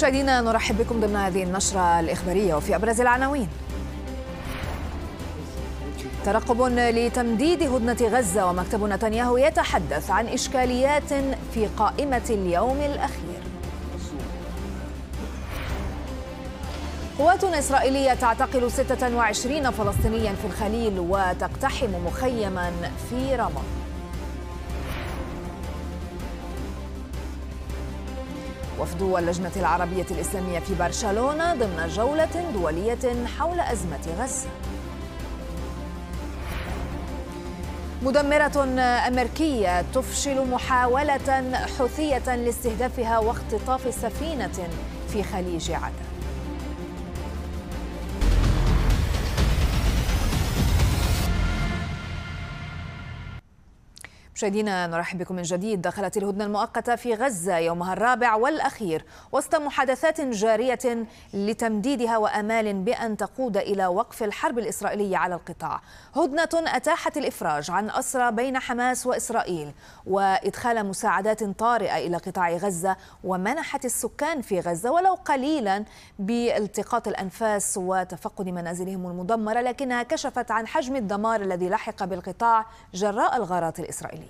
مشاهدينا نرحب بكم ضمن هذه النشرة الإخبارية وفي أبرز العناوين ترقب لتمديد هدنة غزة ومكتب نتنياهو يتحدث عن إشكاليات في قائمة اليوم الأخير قوات إسرائيلية تعتقل 26 فلسطينيا في الخليل وتقتحم مخيما في رام الله وفد اللجنة العربية الإسلامية في برشلونة ضمن جولة دولية حول أزمة غزة مدمرة أمريكية تفشل محاولة حوثية لاستهدافها واختطاف سفينة في خليج عدن مشاهدينا نرحب بكم من جديد دخلت الهدنة المؤقتة في غزة يومها الرابع والأخير وسط محادثات جارية لتمديدها وأمال بأن تقود إلى وقف الحرب الإسرائيلية على القطاع هدنة أتاحت الإفراج عن أسرى بين حماس وإسرائيل وإدخال مساعدات طارئة إلى قطاع غزة ومنحت السكان في غزة ولو قليلا بالتقاط الأنفاس وتفقد منازلهم المدمرة لكنها كشفت عن حجم الدمار الذي لحق بالقطاع جراء الغارات الإسرائيلية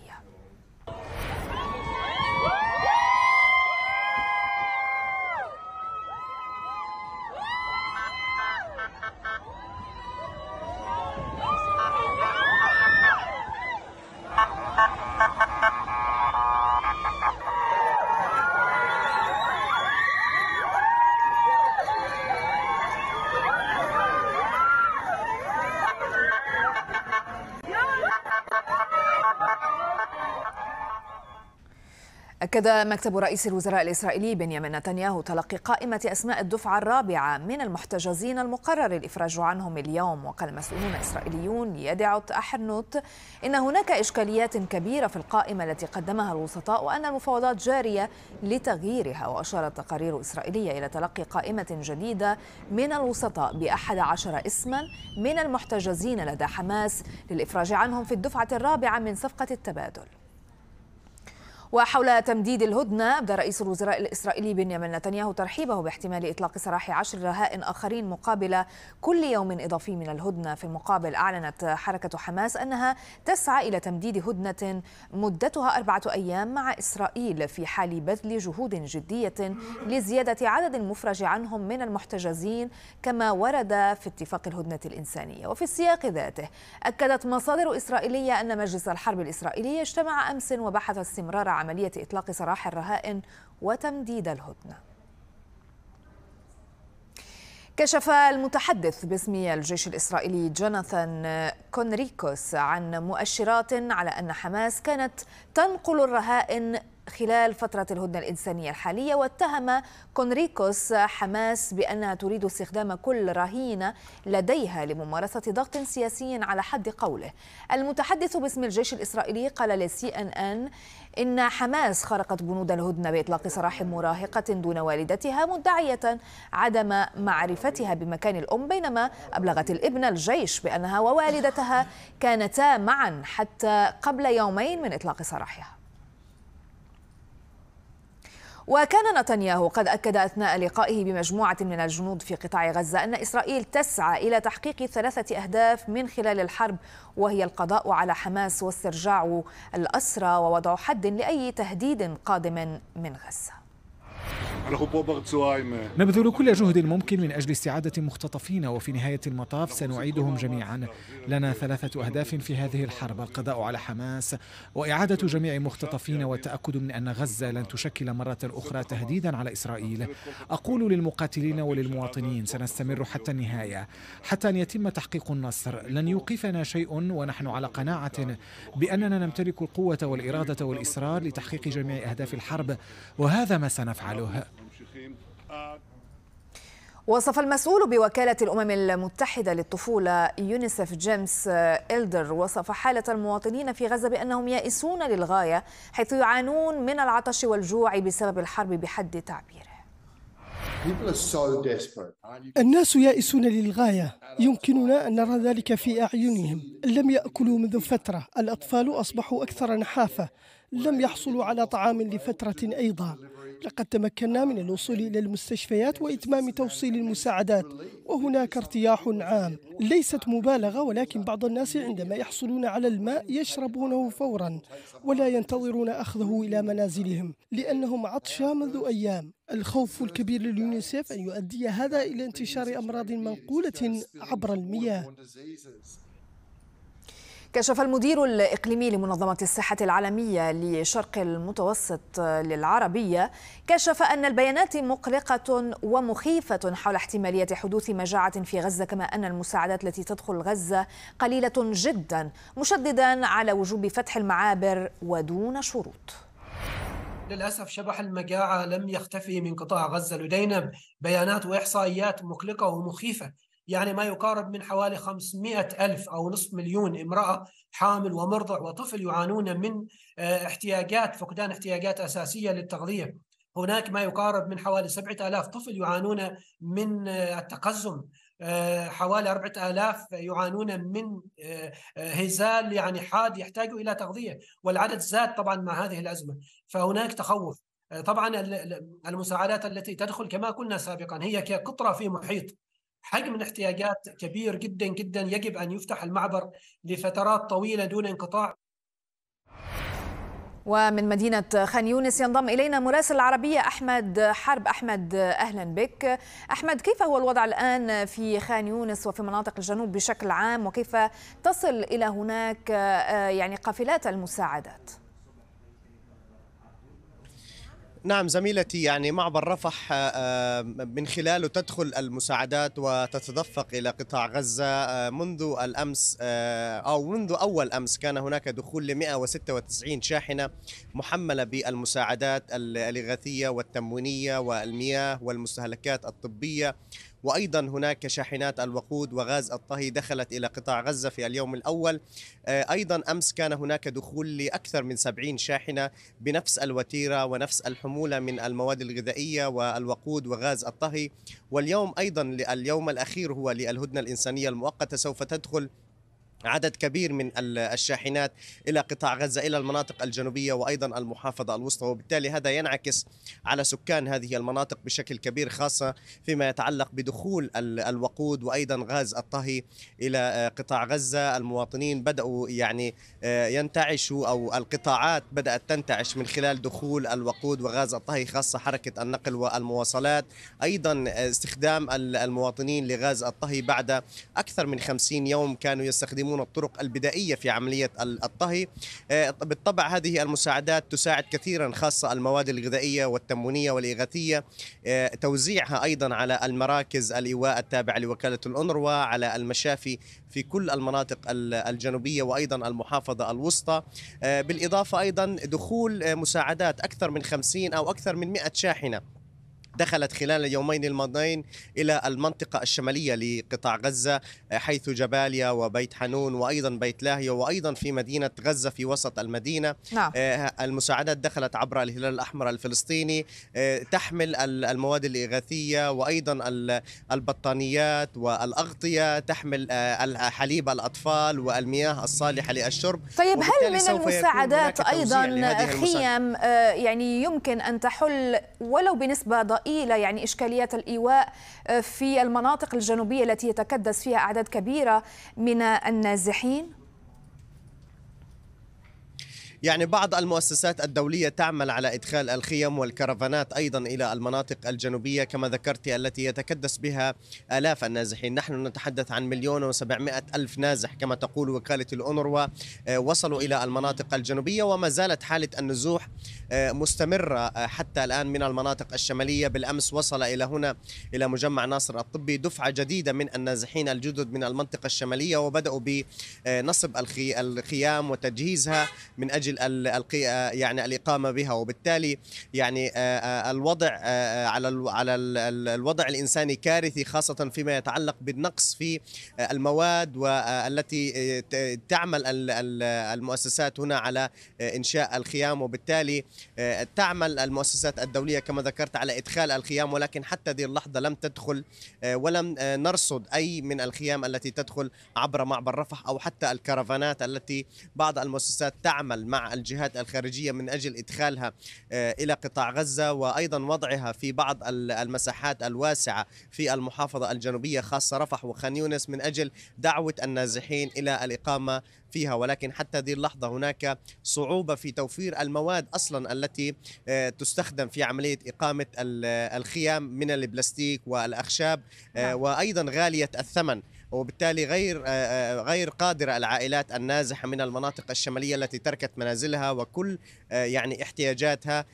أكد مكتب رئيس الوزراء الإسرائيلي بنيامين نتنياهو تلقي قائمة أسماء الدفعة الرابعة من المحتجزين المقرر الإفراج عنهم اليوم وقال مسؤولون إسرائيليون يدعو أحنوت إن هناك إشكاليات كبيرة في القائمة التي قدمها الوسطاء وأن المفاوضات جارية لتغييرها وأشارت تقارير إسرائيلية إلى تلقي قائمة جديدة من الوسطاء بأحد عشر اسما من المحتجزين لدى حماس للإفراج عنهم في الدفعة الرابعة من صفقة التبادل وحول تمديد الهدنة أبدى رئيس الوزراء الإسرائيلي بنيامين نتنياهو ترحيبه باحتمال إطلاق سراح عشر رهائن آخرين مقابل كل يوم إضافي من الهدنة في المقابل أعلنت حركة حماس أنها تسعى إلى تمديد هدنة مدتها أربعة أيام مع إسرائيل في حال بذل جهود جدية لزيادة عدد المفرج عنهم من المحتجزين كما ورد في اتفاق الهدنة الإنسانية وفي السياق ذاته أكدت مصادر إسرائيلية أن مجلس الحرب الإسرائيلي اجتمع أمس وبحث استمرار عملية إطلاق سراح الرهائن وتمديد الهدنة كشف المتحدث باسم الجيش الإسرائيلي جوناثان كونريكوس عن مؤشرات على أن حماس كانت تنقل الرهائن خلال فترة الهدنة الإنسانية الحالية واتهم كونريكوس حماس بأنها تريد استخدام كل رهينة لديها لممارسة ضغط سياسي على حد قوله المتحدث باسم الجيش الإسرائيلي قال لسي أن أن إن حماس خرقت بنود الهدنة بإطلاق سراح مراهقة دون والدتها مدعية عدم معرفتها بمكان الأم بينما أبلغت الابن الجيش بأنها ووالدتها كانتا معا حتى قبل يومين من إطلاق سراحها وكان نتنياهو قد أكد أثناء لقائه بمجموعة من الجنود في قطاع غزة أن إسرائيل تسعى إلى تحقيق ثلاثة أهداف من خلال الحرب وهي القضاء على حماس واسترجاع الأسرى ووضع حد لأي تهديد قادم من غزة نبذل كل جهد ممكن من أجل استعادة مختطفين وفي نهاية المطاف سنعيدهم جميعا لنا ثلاثة أهداف في هذه الحرب القضاء على حماس وإعادة جميع المختطفين والتأكد من أن غزة لن تشكل مرة أخرى تهديدا على إسرائيل أقول للمقاتلين وللمواطنين سنستمر حتى النهاية حتى أن يتم تحقيق النصر لن يوقفنا شيء ونحن على قناعة بأننا نمتلك القوة والإرادة والإصرار لتحقيق جميع أهداف الحرب وهذا ما سنفعل يحملها وصف المسؤول بوكالة الأمم المتحدة للطفولة يونيسف جيمس إلدر وصف حالة المواطنين في غزة بأنهم يائسون للغاية حيث يعانون من العطش والجوع بسبب الحرب بحد تعبيره الناس يائسون للغاية يمكننا أن نرى ذلك في أعينهم لم يأكلوا منذ فترة الأطفال أصبحوا أكثر نحافة لم يحصلوا على طعام لفترة أيضا لقد تمكنا من الوصول إلى المستشفيات وإتمام توصيل المساعدات وهناك ارتياح عام ليست مبالغة ولكن بعض الناس عندما يحصلون على الماء يشربونه فورا ولا ينتظرون أخذه إلى منازلهم لأنهم عطشى منذ أيام الخوف الكبير لليونيسيف أن يؤدي هذا إلى انتشار أمراض منقولة عبر المياه كشف المدير الإقليمي لمنظمة الصحة العالمية لشرق المتوسط للعربية كشف أن البيانات مقلقة ومخيفة حول احتمالية حدوث مجاعة في غزة كما أن المساعدات التي تدخل غزة قليلة جدا مشددا على وجوب فتح المعابر ودون شروط للأسف شبح المجاعة لم يختفي من قطاع غزة لدينا بيانات وإحصائيات مقلقة ومخيفة يعني ما يقارب من حوالي 500 ألف أو نصف مليون امرأة حامل ومرضع وطفل يعانون من آه، احتياجات فقدان احتياجات أساسية للتغذية هناك ما يقارب من حوالي 7000 طفل يعانون من آه، التقزم آه، حوالي 4000 يعانون من هزال يعني حاد يحتاج الى تغذيه والعدد زاد طبعا مع هذه الازمه فهناك تخوف طبعا المساعدات التي تدخل كما قلنا سابقا هي كقطره في محيط حجم الاحتياجات كبير جدا جدا يجب ان يفتح المعبر لفترات طويله دون انقطاع ومن مدينة خان يونس ينضم إلينا مراسل العربية أحمد حرب أحمد أهلا بك أحمد كيف هو الوضع الآن في خان يونس وفي مناطق الجنوب بشكل عام وكيف تصل إلى هناك آه، يعني قافلات المساعدات؟ نعم زميلتي يعني معبر رفح آه، آه، من خلاله تدخل المساعدات وتتدفق إلى قطاع غزة آه، منذ الأمس أو منذ أول أمس كان هناك دخول ل 196 شاحنة محملة بالمساعدات الإغاثية والتموينية والمياه والمستهلكات الطبية وأيضا هناك شاحنات الوقود وغاز الطهي دخلت إلى قطاع غزة في اليوم الأول آه، أيضا أمس كان هناك دخول لأكثر من 70 شاحنة بنفس الوتيرة ونفس الحمولة من المواد الغذائية والوقود وغاز الطهي واليوم أيضا اليوم الأخير هو للهدنة الإنسانية المؤقتة سوف تدخل عدد كبير من الشاحنات الى قطاع غزه الى المناطق الجنوبيه وايضا المحافظه الوسطى وبالتالي هذا ينعكس على سكان هذه المناطق بشكل كبير خاصه فيما يتعلق بدخول الوقود وايضا غاز الطهي الى آه، قطاع غزه المواطنين بداوا يعني آه، ينتعشوا او القطاعات بدات تنتعش من خلال دخول الوقود وغاز الطهي خاصه حركه النقل والمواصلات ايضا آه، استخدام المواطنين لغاز الطهي بعد اكثر من 50 يوم كانوا يستخدمون يستخدمون الطرق البدائية في عملية الطهي آه، بالطبع هذه المساعدات تساعد كثيرا خاصة المواد الغذائية والتموينية والإغاثية آه، توزيعها أيضا على المراكز الإيواء التابعة لوكالة الانروا على المشافي في كل المناطق الجنوبية وأيضا المحافظة الوسطى آه، بالإضافة أيضا دخول مساعدات أكثر من 50 أو أكثر من 100 شاحنة دخلت خلال اليومين الماضيين إلى المنطقة الشمالية لقطاع غزة حيث جباليا وبيت حنون وأيضا بيت لاهيا وأيضا في مدينة غزة في وسط المدينة نعم. آه، المساعدات دخلت عبر الهلال الأحمر الفلسطيني آه، تحمل المواد الإغاثية وأيضا البطانيات والأغطية تحمل آه، حليب الأطفال والمياه الصالحة للشرب طيب هل من المساعدات أيضا خيم يعني يمكن أن تحل ولو بنسبة ضئيلة إلى يعني إشكاليات الإيواء آه، في المناطق الجنوبية التي يتكدس فيها أعداد كبيرة من النازحين؟ يعني بعض المؤسسات الدولية تعمل على إدخال الخيم والكرفانات أيضا إلى المناطق الجنوبية كما ذكرت التي يتكدس بها آلاف النازحين نحن نتحدث عن مليون وسبعمائة ألف نازح كما تقول وكالة الأونروا آه، وصلوا إلى المناطق الجنوبية وما زالت حالة النزوح آه، مستمرة آه، حتى الآن من المناطق الشمالية بالأمس وصل إلى هنا إلى مجمع ناصر الطبي دفعة جديدة من النازحين الجدد من المنطقة الشمالية وبدأوا بنصب الخيام وتجهيزها من أجل يجوز يعني الاقامه بها وبالتالي يعني آه، آه، الوضع آه، على على الوضع الانساني كارثي خاصه فيما يتعلق بالنقص في المواد والتي تعمل المؤسسات هنا على انشاء الخيام وبالتالي تعمل المؤسسات الدوليه كما ذكرت على ادخال الخيام ولكن حتى هذه اللحظه لم تدخل ولم نرصد اي من الخيام التي تدخل عبر معبر رفح او حتى الكرفانات التي بعض المؤسسات تعمل مع مع الجهات الخارجية من أجل إدخالها آه، إلى قطاع غزة وأيضا وضعها في بعض المساحات الواسعة في المحافظة الجنوبية خاصة رفح وخان يونس من أجل دعوة النازحين إلى الإقامة فيها ولكن حتى هذه اللحظة هناك صعوبة في توفير المواد أصلا التي آه، تستخدم في عملية إقامة الخيام من البلاستيك والأخشاب آه، نعم. وأيضا غالية الثمن وبالتالي غير آه، آه، غير قادره العائلات النازحه من المناطق الشماليه التي تركت منازلها وكل آه، يعني احتياجاتها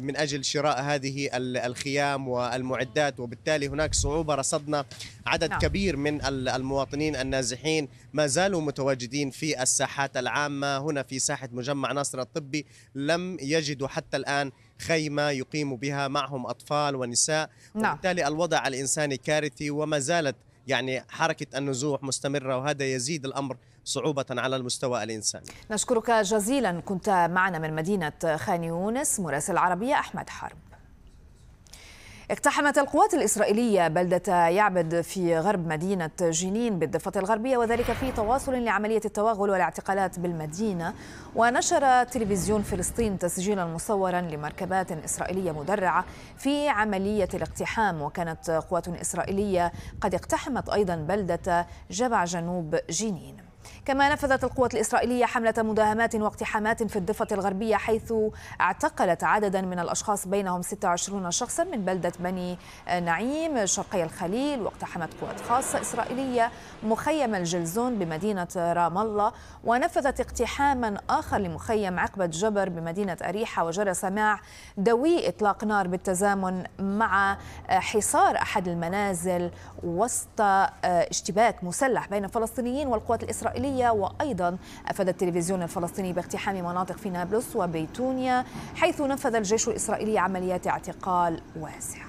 من اجل شراء هذه الخيام والمعدات وبالتالي هناك صعوبه رصدنا عدد نعم. كبير من المواطنين النازحين ما زالوا متواجدين في الساحات العامه هنا في ساحه مجمع ناصر الطبي لم يجدوا حتى الان خيمه يقيموا بها معهم اطفال ونساء نعم. وبالتالي الوضع الانساني كارثي وما زالت يعني حركة النزوح مستمرة وهذا يزيد الأمر صعوبة على المستوى الإنساني نشكرك جزيلا كنت معنا من مدينة خان يونس مراسل العربية أحمد حرب اقتحمت القوات الإسرائيلية بلدة يعبد في غرب مدينة جنين بالضفة الغربية وذلك في تواصل لعملية التوغل والاعتقالات بالمدينة ونشر تلفزيون فلسطين تسجيلا مصورا لمركبات إسرائيلية مدرعة في عملية الاقتحام وكانت قوات إسرائيلية قد اقتحمت أيضا بلدة جبع جنوب جنين كما نفذت القوات الإسرائيلية حملة مداهمات واقتحامات في الضفة الغربية حيث اعتقلت عددا من الأشخاص بينهم 26 شخصا من بلدة بني نعيم شرقي الخليل واقتحمت قوات خاصة إسرائيلية مخيم الجلزون بمدينة رام الله ونفذت اقتحاما آخر لمخيم عقبة جبر بمدينة أريحة وجرى سماع دوي إطلاق نار بالتزامن مع حصار أحد المنازل وسط اشتباك مسلح بين الفلسطينيين والقوات الإسرائيلية الشرقية وأيضا أفاد التلفزيون الفلسطيني باقتحام مناطق في نابلس وبيتونيا حيث نفذ الجيش الإسرائيلي عمليات اعتقال واسعة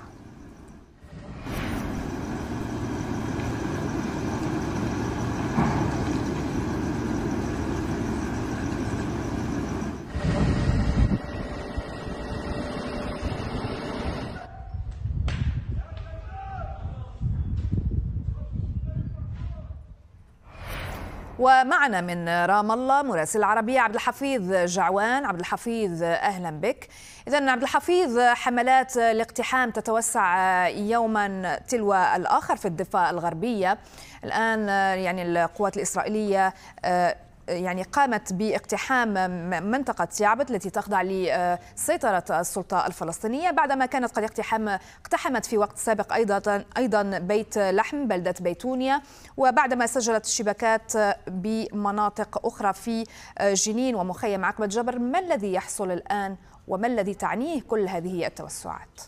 ومعنا من رام الله مراسل العربية عبد الحفيظ جعوان عبد الحفيظ أهلا بك إذا عبد الحفيظ حملات الاقتحام تتوسع يوما تلو الآخر في الضفة الغربية الآن يعني القوات الإسرائيلية آه، يعني قامت باقتحام منطقة يعبد التي تخضع لسيطرة السلطة الفلسطينية بعدما كانت قد اقتحام اقتحمت في وقت سابق أيضا أيضا بيت لحم بلدة بيتونيا وبعدما سجلت الشبكات بمناطق أخرى في جنين ومخيم عقبة جبر ما الذي يحصل الآن وما الذي تعنيه كل هذه التوسعات؟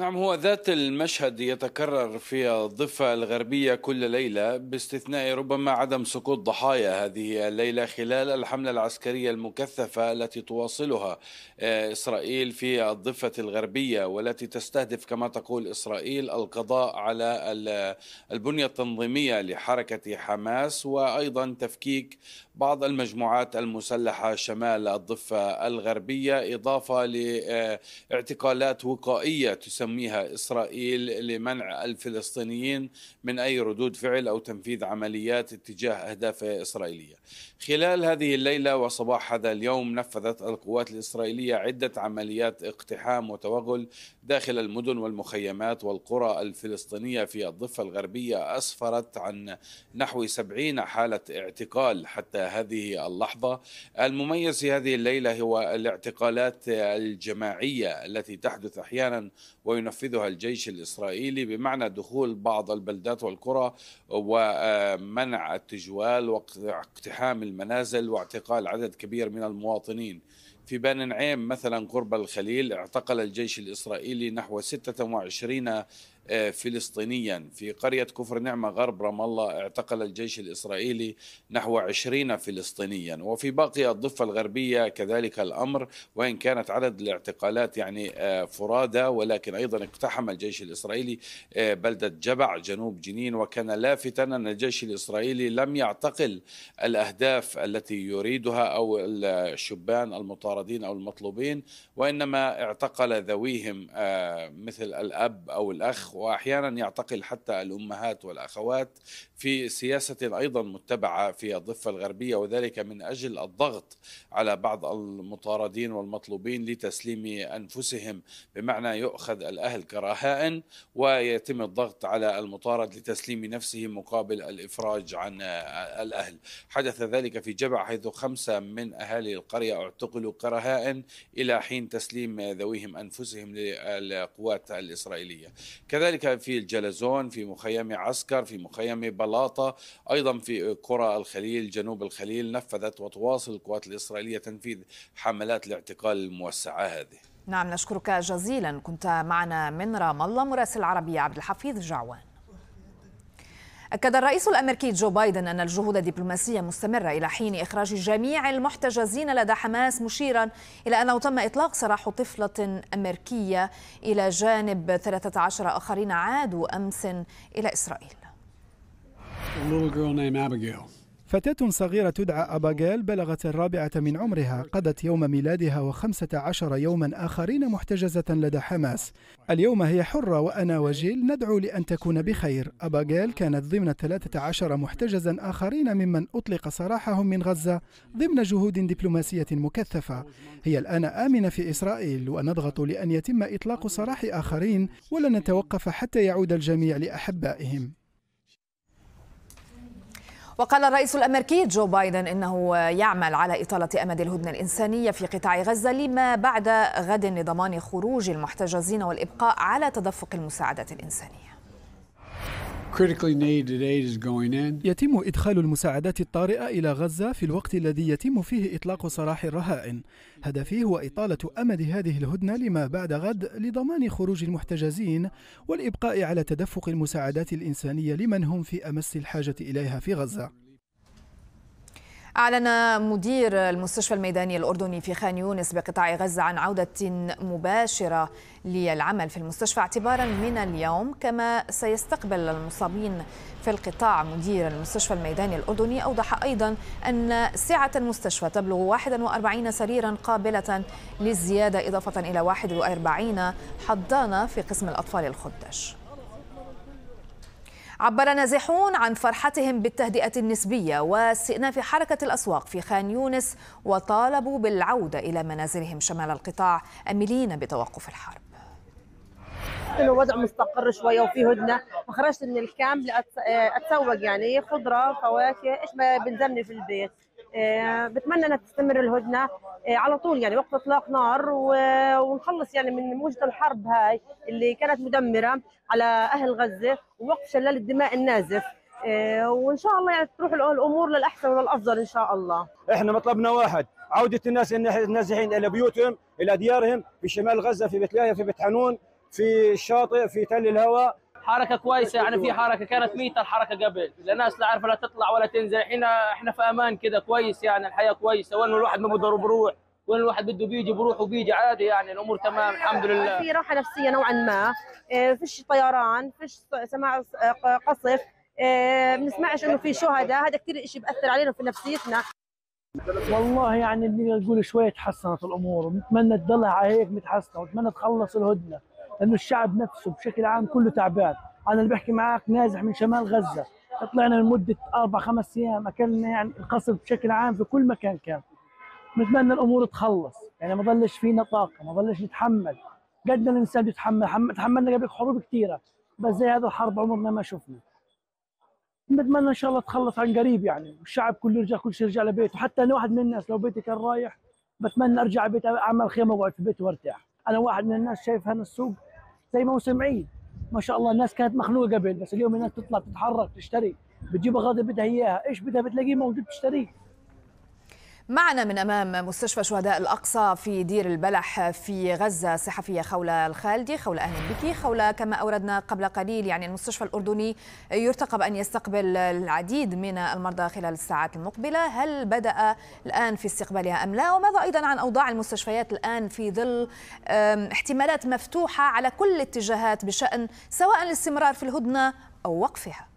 نعم هو ذات المشهد يتكرر في الضفة الغربية كل ليلة باستثناء ربما عدم سقوط ضحايا هذه الليلة خلال الحملة العسكرية المكثفة التي تواصلها آه، إسرائيل في الضفة الغربية والتي تستهدف كما تقول إسرائيل القضاء على البنية التنظيمية لحركة حماس وأيضا تفكيك بعض المجموعات المسلحة شمال الضفة الغربية إضافة لاعتقالات آه، وقائية تسمى تسميها إسرائيل لمنع الفلسطينيين من أي ردود فعل أو تنفيذ عمليات اتجاه أهداف إسرائيلية خلال هذه الليلة وصباح هذا اليوم نفذت القوات الإسرائيلية عدة عمليات اقتحام وتوغل داخل المدن والمخيمات والقرى الفلسطينية في الضفة الغربية أسفرت عن نحو سبعين حالة اعتقال حتى هذه اللحظة المميز في هذه الليلة هو الاعتقالات الجماعية التي تحدث أحيانا وينفذها الجيش الإسرائيلي بمعنى دخول بعض البلدات والقرى ومنع التجوال واقتحام المنازل واعتقال عدد كبير من المواطنين في بان نعيم مثلا قرب الخليل اعتقل الجيش الإسرائيلي نحو 26 فلسطينيا في قرية كفر نعمة غرب رام الله اعتقل الجيش الإسرائيلي نحو 20 فلسطينيا وفي باقي الضفة الغربية كذلك الأمر وإن كانت عدد الاعتقالات يعني آه، فرادى ولكن أيضا اقتحم الجيش الإسرائيلي آه، بلدة جبع جنوب جنين وكان لافتا أن الجيش الإسرائيلي لم يعتقل الأهداف التي يريدها أو الشبان المطاردين أو المطلوبين وإنما اعتقل ذويهم آه، مثل الأب أو الأخ واحيانا يعتقل حتى الامهات والاخوات في سياسه ايضا متبعه في الضفه الغربيه وذلك من اجل الضغط على بعض المطاردين والمطلوبين لتسليم انفسهم بمعنى يؤخذ الاهل كرهائن ويتم الضغط على المطارد لتسليم نفسه مقابل الافراج عن الاهل حدث ذلك في جبع حيث خمسه من اهالي القريه اعتقلوا كرهائن الى حين تسليم ذويهم انفسهم للقوات الاسرائيليه كذلك في الجلزون في مخيم عسكر في مخيم بلاطة أيضا في قرى الخليل جنوب الخليل نفذت وتواصل القوات الإسرائيلية تنفيذ حملات الاعتقال الموسعة هذه نعم نشكرك جزيلا كنت معنا من رام الله مراسل العربية عبد الحفيظ جعوان أكد الرئيس الأمريكي جو بايدن أن الجهود الدبلوماسية مستمرة إلى حين إخراج جميع المحتجزين لدى حماس مشيرا إلى أنه تم إطلاق سراح طفلة أمريكية إلى جانب 13 آخرين عادوا أمس إلى إسرائيل. فتاة صغيرة تدعى أباجيل بلغت الرابعة من عمرها قضت يوم ميلادها وخمسة عشر يوما آخرين محتجزة لدى حماس اليوم هي حرة وأنا وجيل ندعو لأن تكون بخير أباجيل كانت ضمن 13 محتجزا آخرين ممن أطلق سراحهم من غزة ضمن جهود دبلوماسية مكثفة هي الآن آمنة في إسرائيل ونضغط لأن يتم إطلاق سراح آخرين ولن نتوقف حتى يعود الجميع لأحبائهم وقال الرئيس الامريكي جو بايدن انه يعمل على اطاله امد الهدنه الانسانيه في قطاع غزه لما بعد غد لضمان خروج المحتجزين والابقاء على تدفق المساعدات الانسانيه يتم إدخال المساعدات الطارئة إلى غزة في الوقت الذي يتم فيه إطلاق سراح الرهائن هدفي هو إطالة أمد هذه الهدنة لما بعد غد لضمان خروج المحتجزين والإبقاء على تدفق المساعدات الإنسانية لمن هم في أمس الحاجة إليها في غزة أعلن مدير المستشفى الميداني الأردني في خان يونس بقطاع غزة عن عودة مباشرة للعمل في المستشفى اعتبارا من اليوم كما سيستقبل المصابين في القطاع مدير المستشفى الميداني الأردني أوضح أيضا أن سعة المستشفى تبلغ 41 سريرا قابلة للزيادة إضافة إلى 41 حضانة في قسم الأطفال الخدش عبر نازحون عن فرحتهم بالتهدئة النسبية واستئناف حركة الأسواق في خان يونس وطالبوا بالعودة إلى منازلهم شمال القطاع أملين بتوقف الحرب الوضع مستقر شويه وفي هدنه فخرجت من الكامب لاتسوق آه، يعني خضره فواكه ايش ما بنزلني في البيت آه، بتمنى انها تستمر الهدنه آه، على طول يعني وقت اطلاق نار ونخلص يعني من موجه الحرب هاي اللي كانت مدمره على اهل غزه ووقف شلال الدماء النازف آه، وان شاء الله يعني تروح الامور للاحسن والافضل ان شاء الله احنا مطلبنا واحد عوده الناس النازحين الى بيوتهم الى ديارهم في شمال غزه في بيت في بتحنون في الشاطئ في تل الهوى حركه كويسه يعني في حركه كانت ميته الحركه قبل الناس لا عارفه لا تطلع ولا تنزل الحين احنا في امان كذا كويس يعني الحياه كويسه وين الواحد ما بده بروح وين الواحد بده بيجي بروح وبيجي عادي يعني الامور تمام الحمد آه، لله في راحه نفسيه نوعا ما آه، فيش طيران فيش سماع آه، قصف بنسمعش انه في شهداء هذا كثير شيء بأثر علينا في نفسيتنا والله يعني بدنا نقول شوي تحسنت الامور ونتمنى تضلها على هيك متحسنه ونتمنى تخلص الهدنه لانه الشعب نفسه بشكل عام كله تعبان انا اللي بحكي معك نازح من شمال غزه طلعنا لمده اربع خمس ايام اكلنا يعني القصف بشكل عام في كل مكان كان نتمنى الامور تخلص يعني ما ضلش فينا طاقه ما ضلش نتحمل قد ما الانسان بيتحمل تحملنا قبل حروب كثيره بس زي هذا الحرب عمرنا ما شفنا نتمنى ان شاء الله تخلص عن قريب يعني والشعب كله يرجع كل شيء يرجع لبيته حتى انا واحد من الناس لو بيتي كان رايح بتمنى ارجع بيت اعمل خيمه واقعد في بيتي وارتاح انا واحد من الناس شايف هنا السوق زي موسم عيد ما شاء الله الناس كانت مخنوقه قبل بس اليوم الناس تطلع تتحرك تشتري بتجيب اغراض بدها اياها ايش بدها بتلاقيه موجود تشتريه معنا من أمام مستشفى شهداء الأقصى في دير البلح في غزة صحفية خولة الخالدي خولة أهلا بك خولة كما أوردنا قبل قليل يعني المستشفى الأردني يرتقب أن يستقبل العديد من المرضى خلال الساعات المقبلة هل بدأ الآن في استقبالها أم لا وماذا أيضا عن أوضاع المستشفيات الآن في ظل احتمالات مفتوحة على كل الاتجاهات بشأن سواء الاستمرار في الهدنة أو وقفها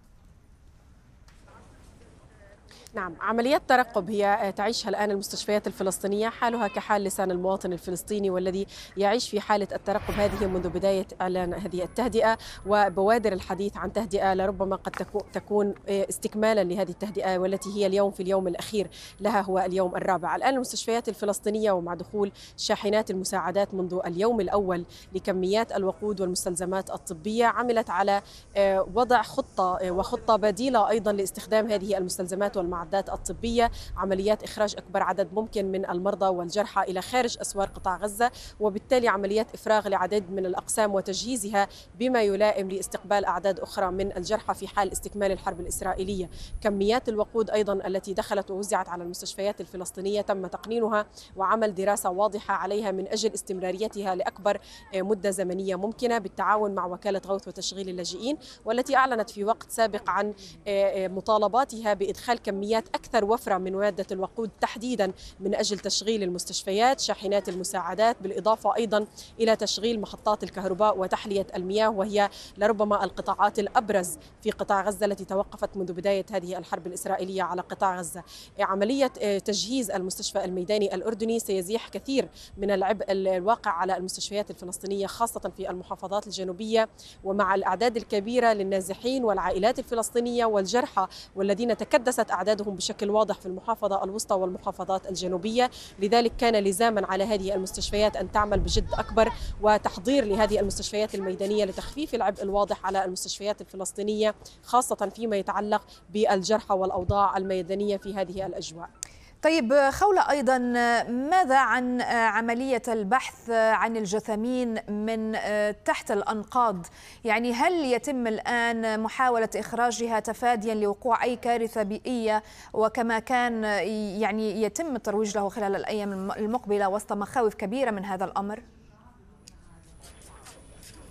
نعم عمليات ترقب هي آه، تعيشها الآن المستشفيات الفلسطينية حالها كحال لسان المواطن الفلسطيني والذي يعيش في حالة الترقب هذه منذ بداية إعلان هذه التهدئة وبوادر الحديث عن تهدئة لربما قد تكون آه، استكمالا لهذه التهدئة والتي هي اليوم في اليوم الأخير لها هو اليوم الرابع الآن المستشفيات الفلسطينية ومع دخول شاحنات المساعدات منذ اليوم الأول لكميات الوقود والمستلزمات الطبية عملت على آه، وضع خطة وخطة بديلة أيضا لاستخدام هذه المستلزمات والمعدات المعدات الطبية عمليات إخراج أكبر عدد ممكن من المرضى والجرحى إلى خارج أسوار قطاع غزة وبالتالي عمليات إفراغ لعدد من الأقسام وتجهيزها بما يلائم لاستقبال أعداد أخرى من الجرحى في حال استكمال الحرب الإسرائيلية كميات الوقود أيضا التي دخلت ووزعت على المستشفيات الفلسطينية تم تقنينها وعمل دراسة واضحة عليها من أجل استمراريتها لأكبر آه، مدة زمنية ممكنة بالتعاون مع وكالة غوث وتشغيل اللاجئين والتي أعلنت في وقت سابق عن آه، آه، مطالباتها بإدخال كميات بكميات أكثر وفرة من مادة الوقود تحديدا من أجل تشغيل المستشفيات شاحنات المساعدات بالإضافة أيضا إلى تشغيل محطات الكهرباء وتحلية المياه وهي لربما القطاعات الأبرز في قطاع غزة التي توقفت منذ بداية هذه الحرب الإسرائيلية على قطاع غزة عملية آه، تجهيز المستشفى الميداني الأردني سيزيح كثير من العبء الواقع على المستشفيات الفلسطينية خاصة في المحافظات الجنوبية ومع الأعداد الكبيرة للنازحين والعائلات الفلسطينية والجرحى والذين تكدست أعدادهم عددهم بشكل واضح في المحافظة الوسطى والمحافظات الجنوبية لذلك كان لزاما على هذه المستشفيات أن تعمل بجد أكبر وتحضير لهذه المستشفيات الميدانية لتخفيف العبء الواضح على المستشفيات الفلسطينية خاصة فيما يتعلق بالجرحى والأوضاع الميدانية في هذه الأجواء طيب خولة أيضا ماذا عن آه، عملية البحث آه، عن الجثامين من آه، تحت الأنقاض يعني هل يتم الآن محاولة إخراجها تفاديا لوقوع أي كارثة بيئية وكما كان يعني يتم الترويج له خلال الأيام المقبلة وسط مخاوف كبيرة من هذا الأمر؟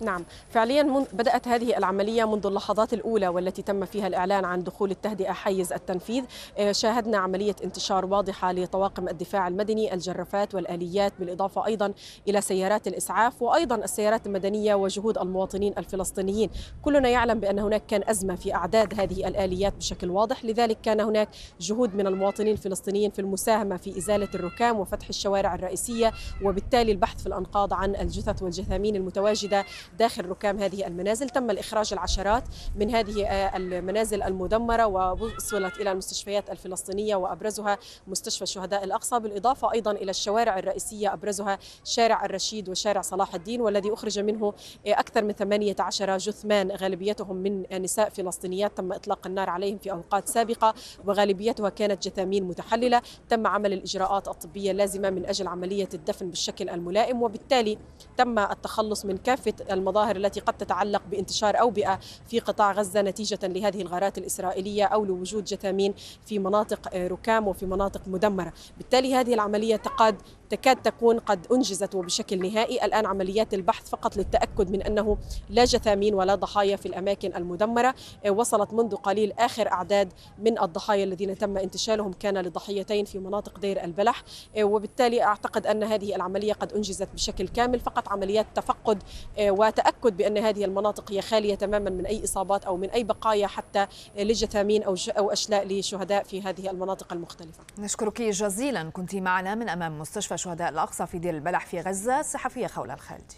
نعم فعليا من بدأت هذه العملية منذ اللحظات الأولى والتي تم فيها الإعلان عن دخول التهدئة حيز التنفيذ آه، شاهدنا عملية انتشار واضحة لطواقم الدفاع المدني الجرافات والآليات بالإضافة أيضا إلى سيارات الإسعاف وأيضا السيارات المدنية وجهود المواطنين الفلسطينيين كلنا يعلم بأن هناك كان أزمة في أعداد هذه الآليات بشكل واضح لذلك كان هناك جهود من المواطنين الفلسطينيين في المساهمة في إزالة الركام وفتح الشوارع الرئيسية وبالتالي البحث في الأنقاض عن الجثث والجثامين المتواجدة داخل ركام هذه المنازل تم الإخراج العشرات من هذه آه، المنازل المدمرة ووصلت إلى المستشفيات الفلسطينية وأبرزها مستشفى شهداء الأقصى بالإضافة أيضا إلى الشوارع الرئيسية أبرزها شارع الرشيد وشارع صلاح الدين والذي أخرج منه آه، أكثر من 18 جثمان غالبيتهم من نساء فلسطينيات تم إطلاق النار عليهم في أوقات سابقة وغالبيتها كانت جثامين متحللة تم عمل الإجراءات الطبية اللازمة من أجل عملية الدفن بالشكل الملائم وبالتالي تم التخلص من كافة المظاهر التي قد تتعلق بانتشار أوبئة في قطاع غزة نتيجة لهذه الغارات الإسرائيلية أو لوجود جثامين في مناطق ركام وفي مناطق مدمرة بالتالي هذه العملية تقاد تكاد تكون قد أنجزت وبشكل نهائي الآن عمليات البحث فقط للتأكد من أنه لا جثامين ولا ضحايا في الأماكن المدمرة إيه، وصلت منذ قليل آخر أعداد من الضحايا الذين تم انتشالهم كان لضحيتين في مناطق دير البلح إيه، وبالتالي أعتقد أن هذه العملية قد أنجزت بشكل كامل فقط عمليات تفقد إيه، وتأكد بأن هذه المناطق هي خالية تماما من أي إصابات أو من أي بقايا حتى لجثامين أو أو أشلاء لشهداء في هذه المناطق المختلفة نشكرك جزيلا كنت معنا من أمام مستشفى شهداء الأقصى في دير البلح في غزة الصحفية خولة الخالدي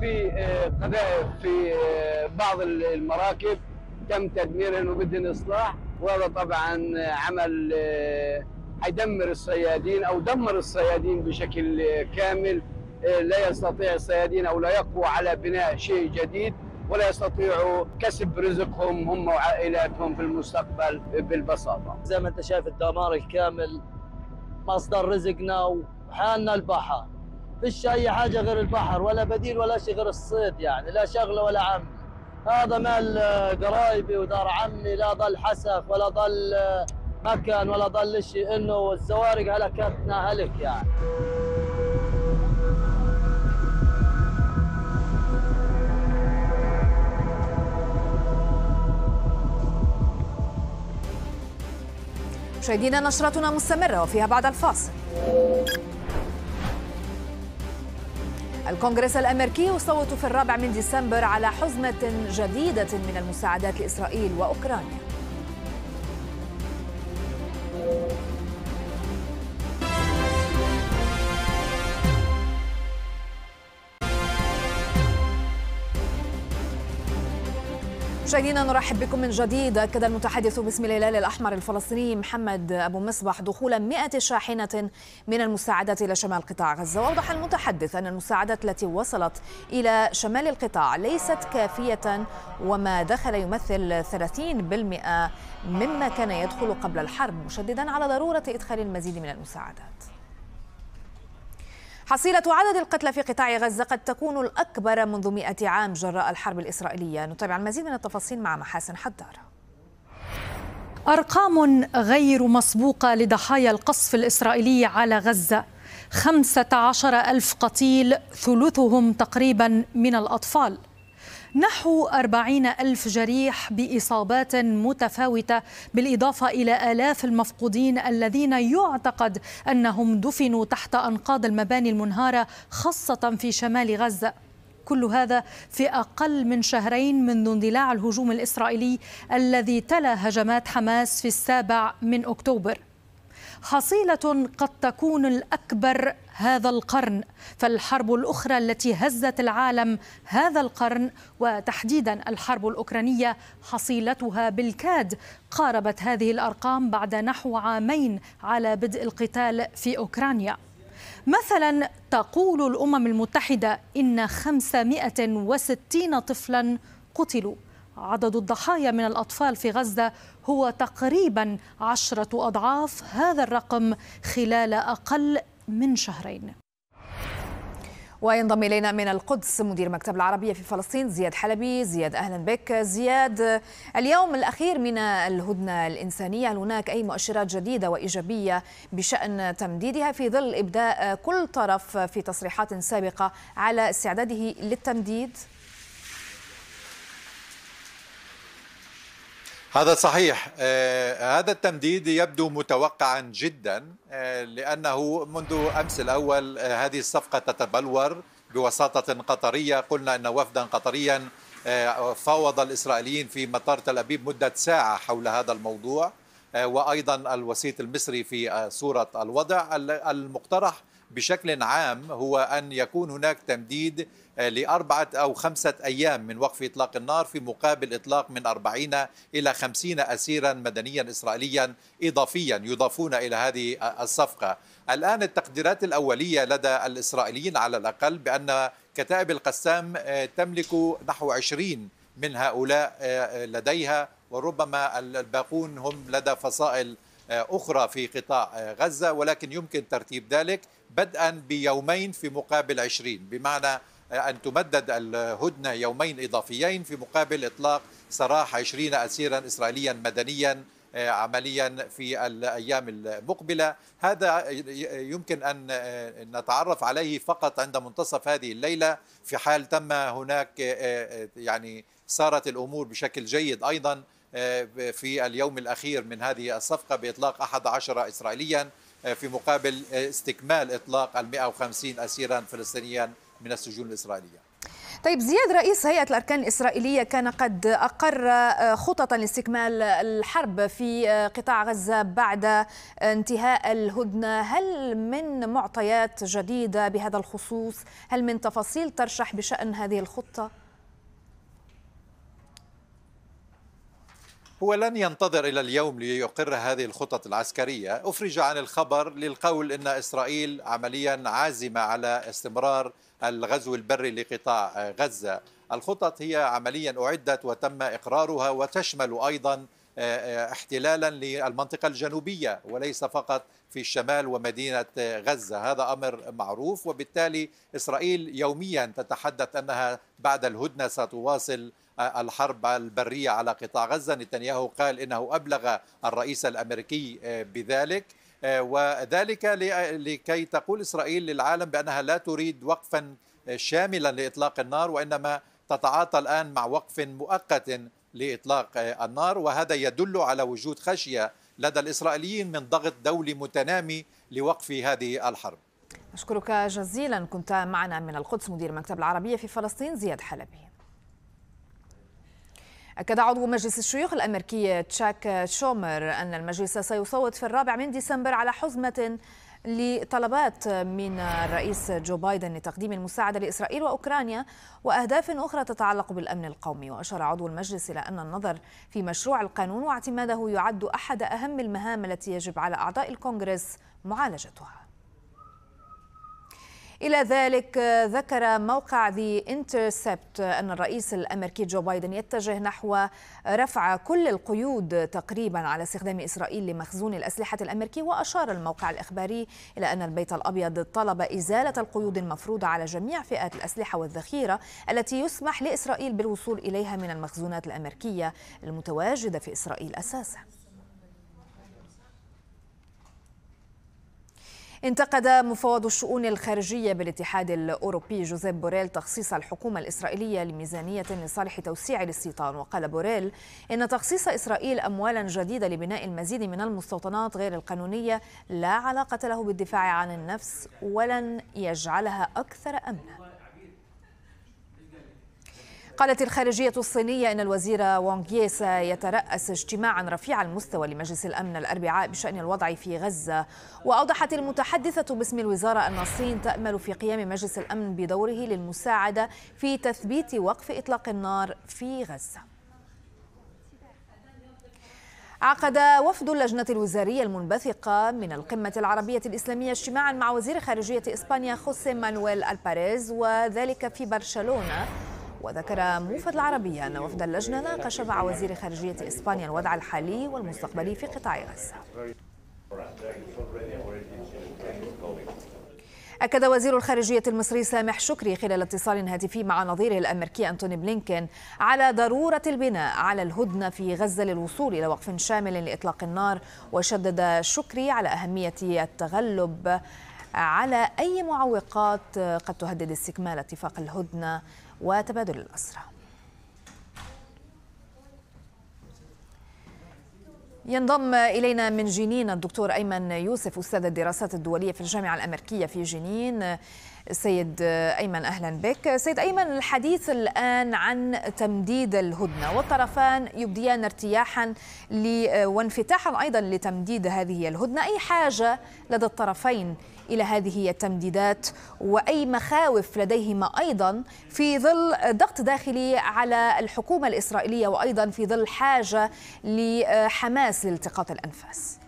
في آه، قذائف في آه، بعض المراكب تم تدميرها وبدهن اصلاح وهذا طبعا عمل حيدمر آه، الصيادين او دمر الصيادين بشكل كامل لا يستطيع الصيادين او لا يقوى على بناء شيء جديد ولا يستطيعوا كسب رزقهم هم وعائلاتهم في المستقبل ببساطة زي ما أنت شايف الدمار الكامل مصدر رزقنا وحالنا البحر فيش أي حاجة غير البحر ولا بديل ولا شيء غير الصيد يعني لا شغلة ولا عم هذا مال قرايبي ودار عمي لا ظل حسخ ولا ظل مكان ولا ظل شيء انه الزوارق هلكتنا هلك يعني مشاهدينا نشرتنا مستمرة وفيها بعد الفاصل الكونغرس الأمريكي يصوت في الرابع من ديسمبر على حزمة جديدة من المساعدات لإسرائيل وأوكرانيا مشاهدينا نرحب بكم من جديد أكد المتحدث باسم الهلال الأحمر الفلسطيني محمد أبو مصبح دخول 100 شاحنة من المساعدات إلى شمال قطاع غزة وأوضح المتحدث أن المساعدات التي وصلت إلى شمال القطاع ليست كافية وما دخل يمثل 30% مما كان يدخل قبل الحرب مشددا على ضرورة إدخال المزيد من المساعدات حصيلة عدد القتلى في قطاع غزة قد تكون الأكبر منذ مئة عام جراء الحرب الإسرائيلية نتابع المزيد من التفاصيل مع محاسن حدار أرقام غير مسبوقة لضحايا القصف الإسرائيلي على غزة عشر ألف قتيل ثلثهم تقريبا من الأطفال نحو أربعين ألف جريح بإصابات متفاوتة بالإضافة إلى آلاف المفقودين الذين يعتقد أنهم دفنوا تحت أنقاض المباني المنهارة خاصة في شمال غزة كل هذا في أقل من شهرين منذ اندلاع الهجوم الإسرائيلي الذي تلا هجمات حماس في السابع من أكتوبر حصيلة قد تكون الأكبر هذا القرن فالحرب الاخرى التي هزت العالم هذا القرن وتحديدا الحرب الاوكرانيه حصيلتها بالكاد قاربت هذه الارقام بعد نحو عامين على بدء القتال في اوكرانيا مثلا تقول الامم المتحده ان 560 طفلا قتلوا عدد الضحايا من الأطفال في غزة هو تقريبا عشرة أضعاف هذا الرقم خلال أقل من شهرين وينضم الينا من القدس مدير مكتب العربيه في فلسطين زياد حلبي زياد اهلا بك زياد اليوم الاخير من الهدنه الانسانيه هل هناك اي مؤشرات جديده وايجابيه بشان تمديدها في ظل ابداء كل طرف في تصريحات سابقه على استعداده للتمديد هذا صحيح آه، هذا التمديد يبدو متوقعا جدا آه، لأنه منذ أمس الأول آه، هذه الصفقة تتبلور بوساطة قطرية قلنا أن وفدا قطريا فاوض الإسرائيليين في مطار تل أبيب مدة ساعة حول هذا الموضوع وأيضا الوسيط المصري في صورة الوضع المقترح بشكل عام هو أن يكون هناك تمديد لأربعة أو خمسة أيام من وقف إطلاق النار في مقابل إطلاق من 40 إلى 50 أسيرا مدنيا إسرائيليا إضافيا يضافون إلى هذه الصفقة الآن التقديرات الأولية لدى الإسرائيليين على الأقل بأن كتائب القسام آه، تملك نحو 20 من هؤلاء آه، لديها وربما الباقون هم لدى فصائل آه، أخرى في قطاع غزة ولكن يمكن ترتيب ذلك بدءا بيومين في مقابل 20 بمعنى أن تمدد الهدنة يومين إضافيين في مقابل إطلاق سراح 20 أسيرا إسرائيليا مدنيا آه، عمليا في الايام المقبله هذا يمكن ان آه، نتعرف عليه فقط عند منتصف هذه الليله في حال تم هناك آه، يعني سارت الامور بشكل جيد ايضا في اليوم الاخير من هذه الصفقه باطلاق 11 اسرائيليا في مقابل استكمال اطلاق ال 150 اسيرا فلسطينيا من السجون الإسرائيلية طيب زياد رئيس هيئة الأركان الإسرائيلية كان قد أقر خططا لاستكمال الحرب في قطاع غزة بعد انتهاء الهدنة هل من معطيات جديدة بهذا الخصوص هل من تفاصيل ترشح بشأن هذه الخطة؟ هو لن ينتظر إلى اليوم ليقر هذه الخطط العسكرية أفرج عن الخبر للقول أن إسرائيل عمليا عازمة على استمرار الغزو البري لقطاع غزة الخطط هي عمليا أعدت وتم إقرارها وتشمل أيضا آه، آه، احتلالا للمنطقة الجنوبية وليس فقط في الشمال ومدينة غزة هذا أمر معروف وبالتالي إسرائيل يوميا تتحدث أنها بعد الهدنة ستواصل الحرب البرية على قطاع غزة نتنياهو قال إنه أبلغ الرئيس الأمريكي آه، بذلك آه، وذلك لكي تقول إسرائيل للعالم بأنها لا تريد وقفا آه، شاملا لإطلاق النار وإنما تتعاطى الآن مع وقف مؤقت لإطلاق النار وهذا يدل على وجود خشية لدى الإسرائيليين من ضغط دولي متنامي لوقف هذه الحرب أشكرك جزيلا كنت معنا من القدس مدير مكتب العربية في فلسطين زياد حلبي أكد عضو مجلس الشيوخ الأمريكي تشاك شومر أن المجلس سيصوت في الرابع من ديسمبر على حزمة لطلبات من الرئيس جو بايدن لتقديم المساعدة لإسرائيل وأوكرانيا وأهداف أخرى تتعلق بالأمن القومي وأشار عضو المجلس إلى أن النظر في مشروع القانون واعتماده يعد أحد أهم المهام التي يجب على أعضاء الكونغرس معالجتها إلى ذلك ذكر موقع The انترسبت أن الرئيس الأمريكي جو بايدن يتجه نحو رفع كل القيود تقريبا على استخدام إسرائيل لمخزون الأسلحة الأمريكي وأشار الموقع الإخباري إلى أن البيت الأبيض طلب إزالة القيود المفروضة على جميع فئات الأسلحة والذخيرة التي يسمح لإسرائيل بالوصول إليها من المخزونات الأمريكية المتواجدة في إسرائيل أساساً انتقد مفوض الشؤون الخارجية بالاتحاد الأوروبي جوزيب بوريل تخصيص الحكومة الإسرائيلية لميزانية لصالح توسيع الاستيطان وقال بوريل إن تخصيص إسرائيل أموالا جديدة لبناء المزيد من المستوطنات غير القانونية لا علاقة له بالدفاع عن النفس ولن يجعلها أكثر أمنا قالت الخارجية الصينية إن الوزير وونغ يي سيترأس اجتماعا رفيع المستوى لمجلس الأمن الأربعاء بشأن الوضع في غزة وأوضحت المتحدثة باسم الوزارة أن الصين تأمل في قيام مجلس الأمن بدوره للمساعدة في تثبيت وقف إطلاق النار في غزة عقد وفد اللجنة الوزارية المنبثقة من القمة العربية الإسلامية اجتماعا مع وزير خارجية إسبانيا خوسيه مانويل الباريز وذلك في برشلونة وذكر موفد العربية أن وفد اللجنة ناقش مع وزير خارجية إسبانيا الوضع الحالي والمستقبلي في قطاع غزة أكد وزير الخارجية المصري سامح شكري خلال اتصال هاتفي مع نظيره الأمريكي أنتوني بلينكين على ضرورة البناء على الهدنة في غزة للوصول إلى وقف شامل لإطلاق النار وشدد شكري على أهمية التغلب على أي معوقات قد تهدد استكمال اتفاق الهدنة وتبادل الأسرى ينضم إلينا من جنين الدكتور أيمن يوسف أستاذ الدراسات الدولية في الجامعة الأمريكية في جنين سيد أيمن أهلا بك سيد أيمن الحديث الآن عن تمديد الهدنة والطرفان يبديان ارتياحا وانفتاحا أيضا لتمديد هذه الهدنة أي حاجة لدى الطرفين إلى هذه التمديدات وأي مخاوف لديهما أيضا في ظل ضغط داخلي على الحكومة الإسرائيلية وأيضا في ظل حاجة لحماس لالتقاط الأنفاس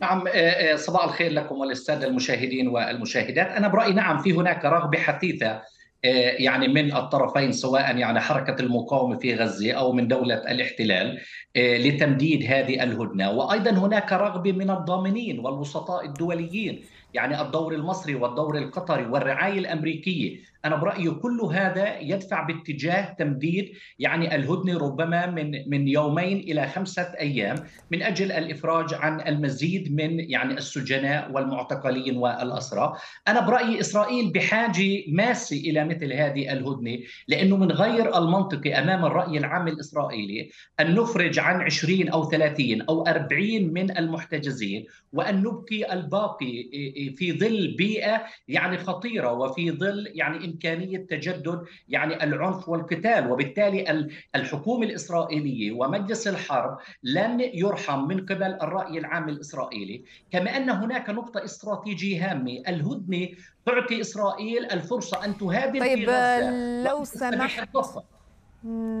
نعم آه، آه، صباح الخير لكم والأستاذ المشاهدين والمشاهدات، انا برايي نعم في هناك رغبه حثيثه آه، يعني من الطرفين سواء يعني حركة المقاومة في غزة أو من دولة الاحتلال آه، لتمديد هذه الهدنة وأيضا هناك رغبة من الضامنين والوسطاء الدوليين يعني الدور المصري والدور القطري والرعاية الأمريكية انا برايي كل هذا يدفع باتجاه تمديد يعني الهدنه ربما من من يومين الى خمسه ايام من اجل الافراج عن المزيد من يعني السجناء والمعتقلين والاسرى انا برايي اسرائيل بحاجه ماسه الى مثل هذه الهدنه لانه من غير المنطقي امام الراي العام الاسرائيلي ان نفرج عن 20 او 30 او 40 من المحتجزين وان نبقي الباقي إيه، إيه، في ظل بيئه يعني خطيره وفي ظل يعني إمكانية تجدد يعني العنف والقتال وبالتالي الحكومة الإسرائيلية ومجلس الحرب لن يرحم من قبل الرأي العام الإسرائيلي كما أن هناك نقطة استراتيجية هامة الهدنة تعطي إسرائيل الفرصة أن تهاجم طيب في غزة لو سمحت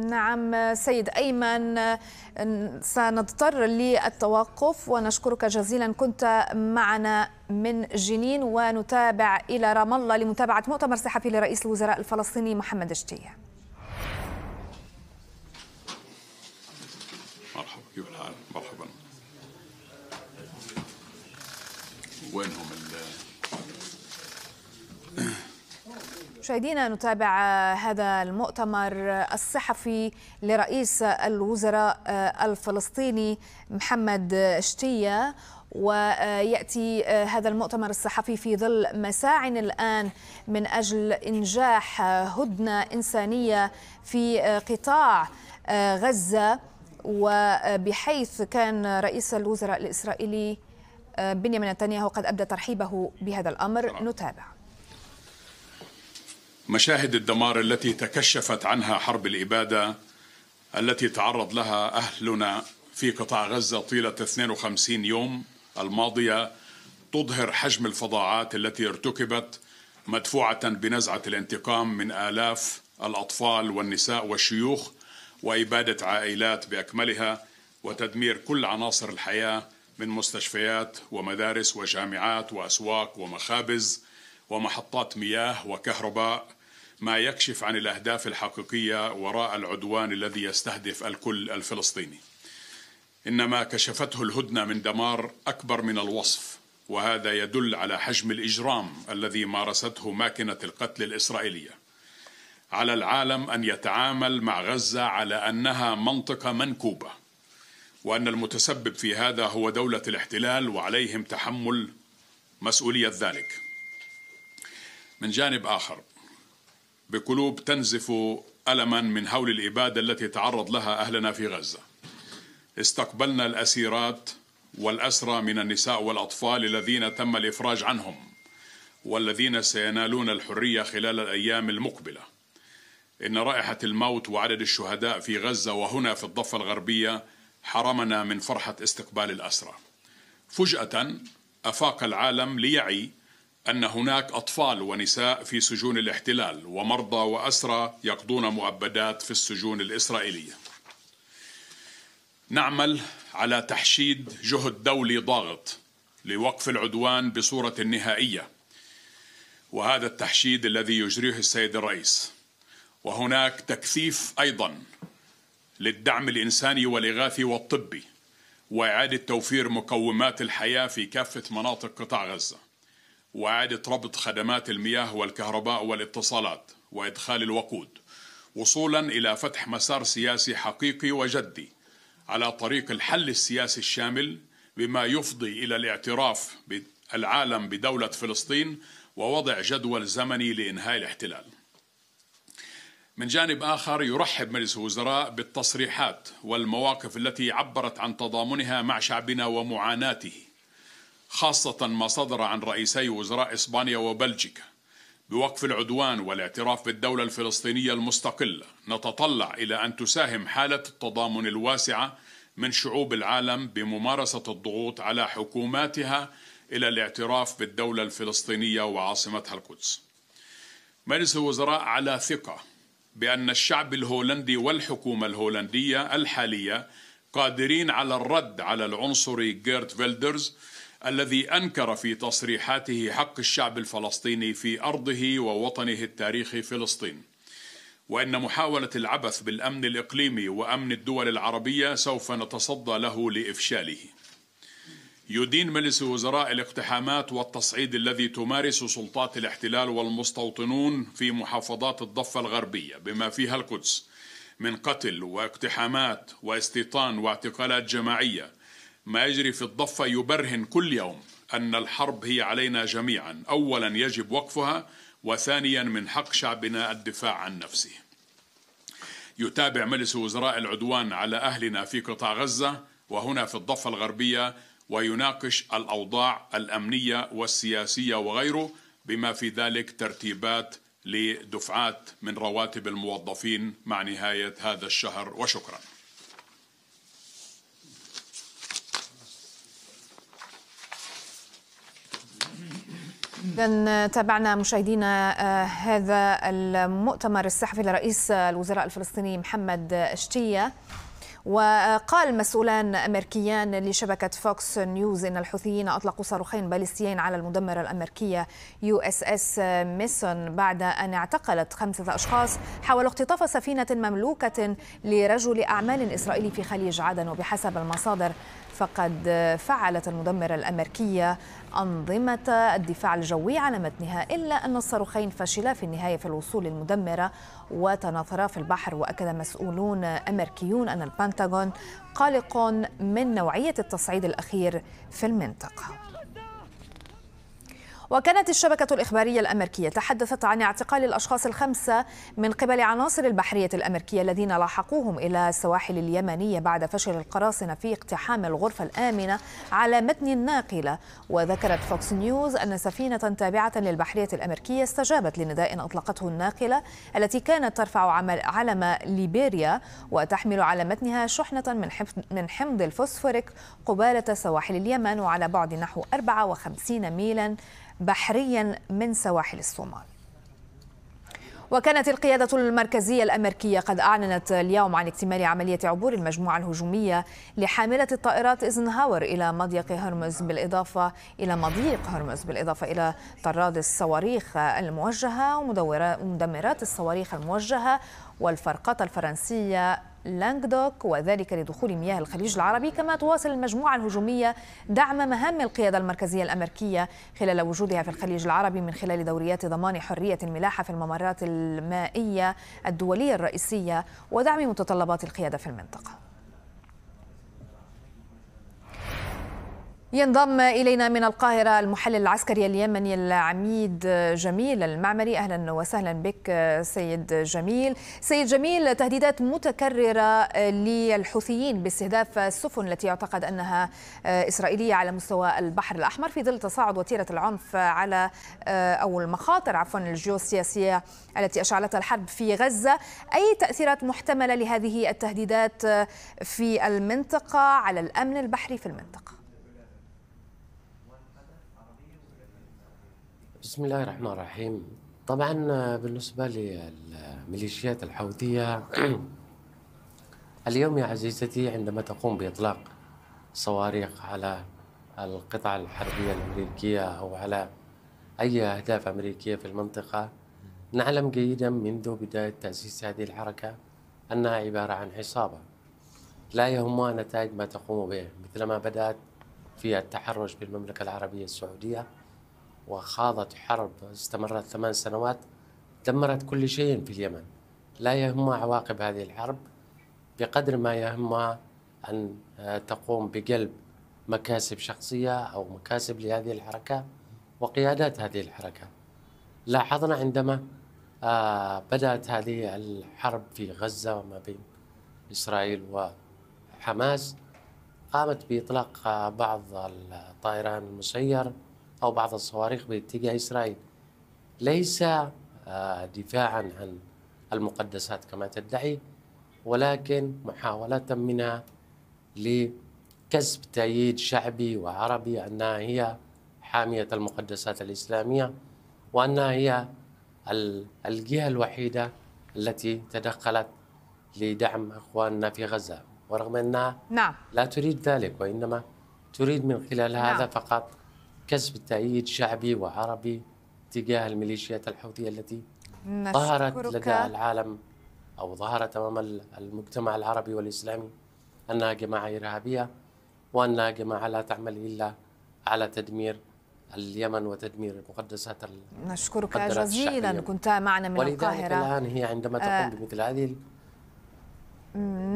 نعم سيد أيمن سنضطر للتوقف ونشكرك جزيلا كنت معنا من جنين ونتابع إلى رام الله لمتابعة مؤتمر صحفي لرئيس الوزراء الفلسطيني محمد الشتيه مرحبا كيف الحال مرحبا وين هم مشاهدينا نتابع هذا المؤتمر الصحفي لرئيس الوزراء آه، الفلسطيني محمد شتيه وياتي آه، هذا المؤتمر الصحفي في ظل مساع الان من اجل انجاح هدنه انسانيه في آه، قطاع غزه وبحيث كان رئيس الوزراء الاسرائيلي بنيامين نتنياهو قد ابدى ترحيبه بهذا الامر نتابع مشاهد الدمار التي تكشفت عنها حرب الإبادة التي تعرض لها أهلنا في قطاع غزة طيلة 52 يوم الماضية تظهر حجم الفظاعات التي ارتكبت مدفوعة بنزعة الانتقام من آلاف الأطفال والنساء والشيوخ وإبادة عائلات بأكملها وتدمير كل عناصر الحياة من مستشفيات ومدارس وجامعات وأسواق ومخابز ومحطات مياه وكهرباء ما يكشف عن الاهداف الحقيقيه وراء العدوان الذي يستهدف الكل الفلسطيني. ان ما كشفته الهدنه من دمار اكبر من الوصف وهذا يدل على حجم الاجرام الذي مارسته ماكنه القتل الاسرائيليه. على العالم ان يتعامل مع غزه على انها منطقه منكوبه وان المتسبب في هذا هو دوله الاحتلال وعليهم تحمل مسؤوليه ذلك. من جانب آخر بقلوب تنزف ألما من هول الإبادة التي تعرض لها أهلنا في غزة استقبلنا الأسيرات والأسرى من النساء والأطفال الذين تم الإفراج عنهم والذين سينالون الحرية خلال الأيام المقبلة إن رائحة الموت وعدد الشهداء في غزة وهنا في الضفة الغربية حرمنا من فرحة استقبال الأسرى فجأة أفاق العالم ليعي أن هناك أطفال ونساء في سجون الاحتلال ومرضى وأسرى يقضون مؤبدات في السجون الإسرائيلية. نعمل على تحشيد جهد دولي ضاغط لوقف العدوان بصورة نهائية وهذا التحشيد الذي يجريه السيد الرئيس وهناك تكثيف أيضا للدعم الإنساني والإغاثي والطبي وإعادة توفير مقومات الحياة في كافة مناطق قطاع غزة وإعادة ربط خدمات المياه والكهرباء والاتصالات وإدخال الوقود وصولا إلى فتح مسار سياسي حقيقي وجدي على طريق الحل السياسي الشامل بما يفضي إلى الاعتراف العالم بدولة فلسطين ووضع جدول زمني لإنهاء الاحتلال من جانب آخر يرحب مجلس الوزراء بالتصريحات والمواقف التي عبرت عن تضامنها مع شعبنا ومعاناته خاصة ما صدر عن رئيسي وزراء إسبانيا وبلجيكا بوقف العدوان والاعتراف بالدولة الفلسطينية المستقلة نتطلع إلى أن تساهم حالة التضامن الواسعة من شعوب العالم بممارسة الضغوط على حكوماتها إلى الاعتراف بالدولة الفلسطينية وعاصمتها القدس مجلس الوزراء على ثقة بأن الشعب الهولندي والحكومة الهولندية الحالية قادرين على الرد على العنصري جيرت فيلدرز الذي انكر في تصريحاته حق الشعب الفلسطيني في ارضه ووطنه التاريخي فلسطين وان محاوله العبث بالامن الاقليمي وامن الدول العربيه سوف نتصدى له لافشاله يدين مجلس وزراء الاقتحامات والتصعيد الذي تمارس سلطات الاحتلال والمستوطنون في محافظات الضفه الغربيه بما فيها القدس من قتل واقتحامات واستيطان واعتقالات جماعيه ما يجري في الضفة يبرهن كل يوم أن الحرب هي علينا جميعا أولا يجب وقفها وثانيا من حق شعبنا الدفاع عن نفسه يتابع مجلس وزراء العدوان على أهلنا في قطاع غزة وهنا في الضفة الغربية ويناقش الأوضاع الأمنية والسياسية وغيره بما في ذلك ترتيبات لدفعات من رواتب الموظفين مع نهاية هذا الشهر وشكراً إذا تابعنا مشاهدينا آه، هذا المؤتمر الصحفي لرئيس الوزراء الفلسطيني محمد شتيه وقال مسؤولان امريكيان لشبكه فوكس نيوز ان الحوثيين اطلقوا صاروخين باليستيين على المدمره الامريكيه يو اس اس ميسون بعد ان اعتقلت خمسه اشخاص حاولوا اختطاف سفينه مملوكه لرجل اعمال اسرائيلي في خليج عدن وبحسب المصادر فقد فعلت المدمرة الأمريكية أنظمة الدفاع الجوي على متنها إلا أن الصاروخين فشلا في النهاية في الوصول للمدمرة وتناثرا في البحر وأكد مسؤولون أمريكيون أن البنتاغون قلق من نوعية التصعيد الأخير في المنطقة وكانت الشبكة الإخبارية الأمريكية تحدثت عن اعتقال الأشخاص الخمسة من قبل عناصر البحرية الأمريكية الذين لاحقوهم إلى السواحل اليمنية بعد فشل القراصنة في اقتحام الغرفة الآمنة على متن الناقلة وذكرت فوكس نيوز أن سفينة تابعة للبحرية الأمريكية استجابت لنداء أطلقته الناقلة التي كانت ترفع علم ليبيريا وتحمل على متنها شحنة من من حمض الفوسفوريك قبالة سواحل اليمن وعلى بعد نحو 54 ميلا بحريا من سواحل الصومال وكانت القيادة المركزية الأمريكية قد أعلنت اليوم عن اكتمال عملية عبور المجموعة الهجومية لحاملة الطائرات إيزنهاور إلى مضيق هرمز بالإضافة إلى مضيق هرمز بالإضافة إلى طراد الصواريخ الموجهة ومدمرات الصواريخ الموجهة والفرقات الفرنسية لانجدوك وذلك لدخول مياه الخليج العربي كما تواصل المجموعة الهجومية دعم مهام القيادة المركزية الأمريكية خلال وجودها في الخليج العربي من خلال دوريات ضمان حرية الملاحة في الممرات المائية الدولية الرئيسية ودعم متطلبات القيادة في المنطقة ينضم إلينا من القاهرة المحلل العسكري اليمني العميد جميل المعمري أهلا وسهلا بك سيد جميل سيد جميل تهديدات متكررة للحوثيين باستهداف السفن التي يعتقد أنها إسرائيلية على مستوى البحر الأحمر في ظل تصاعد وتيرة العنف على أو المخاطر عفوا الجيوسياسية التي أشعلتها الحرب في غزة أي تأثيرات محتملة لهذه التهديدات في المنطقة على الأمن البحري في المنطقة بسم الله الرحمن الرحيم طبعا آه، بالنسبة للميليشيات الحوثية اليوم يا عزيزتي عندما تقوم بإطلاق صواريخ على القطع الحربية الأمريكية أو على أي أهداف أمريكية في المنطقة نعلم جيدا منذ بداية تأسيس هذه الحركة أنها عبارة عن عصابة لا يهمها نتائج ما تقوم به مثلما بدأت في التحرش بالمملكة العربية السعودية وخاضت حرب استمرت ثمان سنوات دمرت كل شيء في اليمن لا يهمها عواقب هذه الحرب بقدر ما يهمها أن آه، تقوم بقلب مكاسب شخصية أو مكاسب لهذه الحركة وقيادات هذه الحركة لاحظنا عندما آه، بدأت هذه الحرب في غزة ما بين إسرائيل وحماس قامت بإطلاق آه، بعض الطائرات المسير أو بعض الصواريخ باتجاه إسرائيل ليس آه، دفاعا عن المقدسات كما تدعي ولكن محاولة منها لكسب تأييد شعبي وعربي أنها هي حامية المقدسات الإسلامية وأنها هي الجهة الوحيدة التي تدخلت لدعم أخواننا في غزة ورغم أنها نعم. لا تريد ذلك وإنما تريد من خلال نعم. هذا فقط كسب التأييد شعبي وعربي تجاه الميليشيات الحوثية التي ظهرت لدى العالم أو ظهرت أمام المجتمع العربي والإسلامي أنها جماعة إرهابية وأنها جماعة لا تعمل إلا على تدمير اليمن وتدمير مقدسات نشكرك جزيلا الشعبية. كنت معنا من ولذلك القاهرة ولذلك الآن هي عندما تقوم آه. بمثل هذه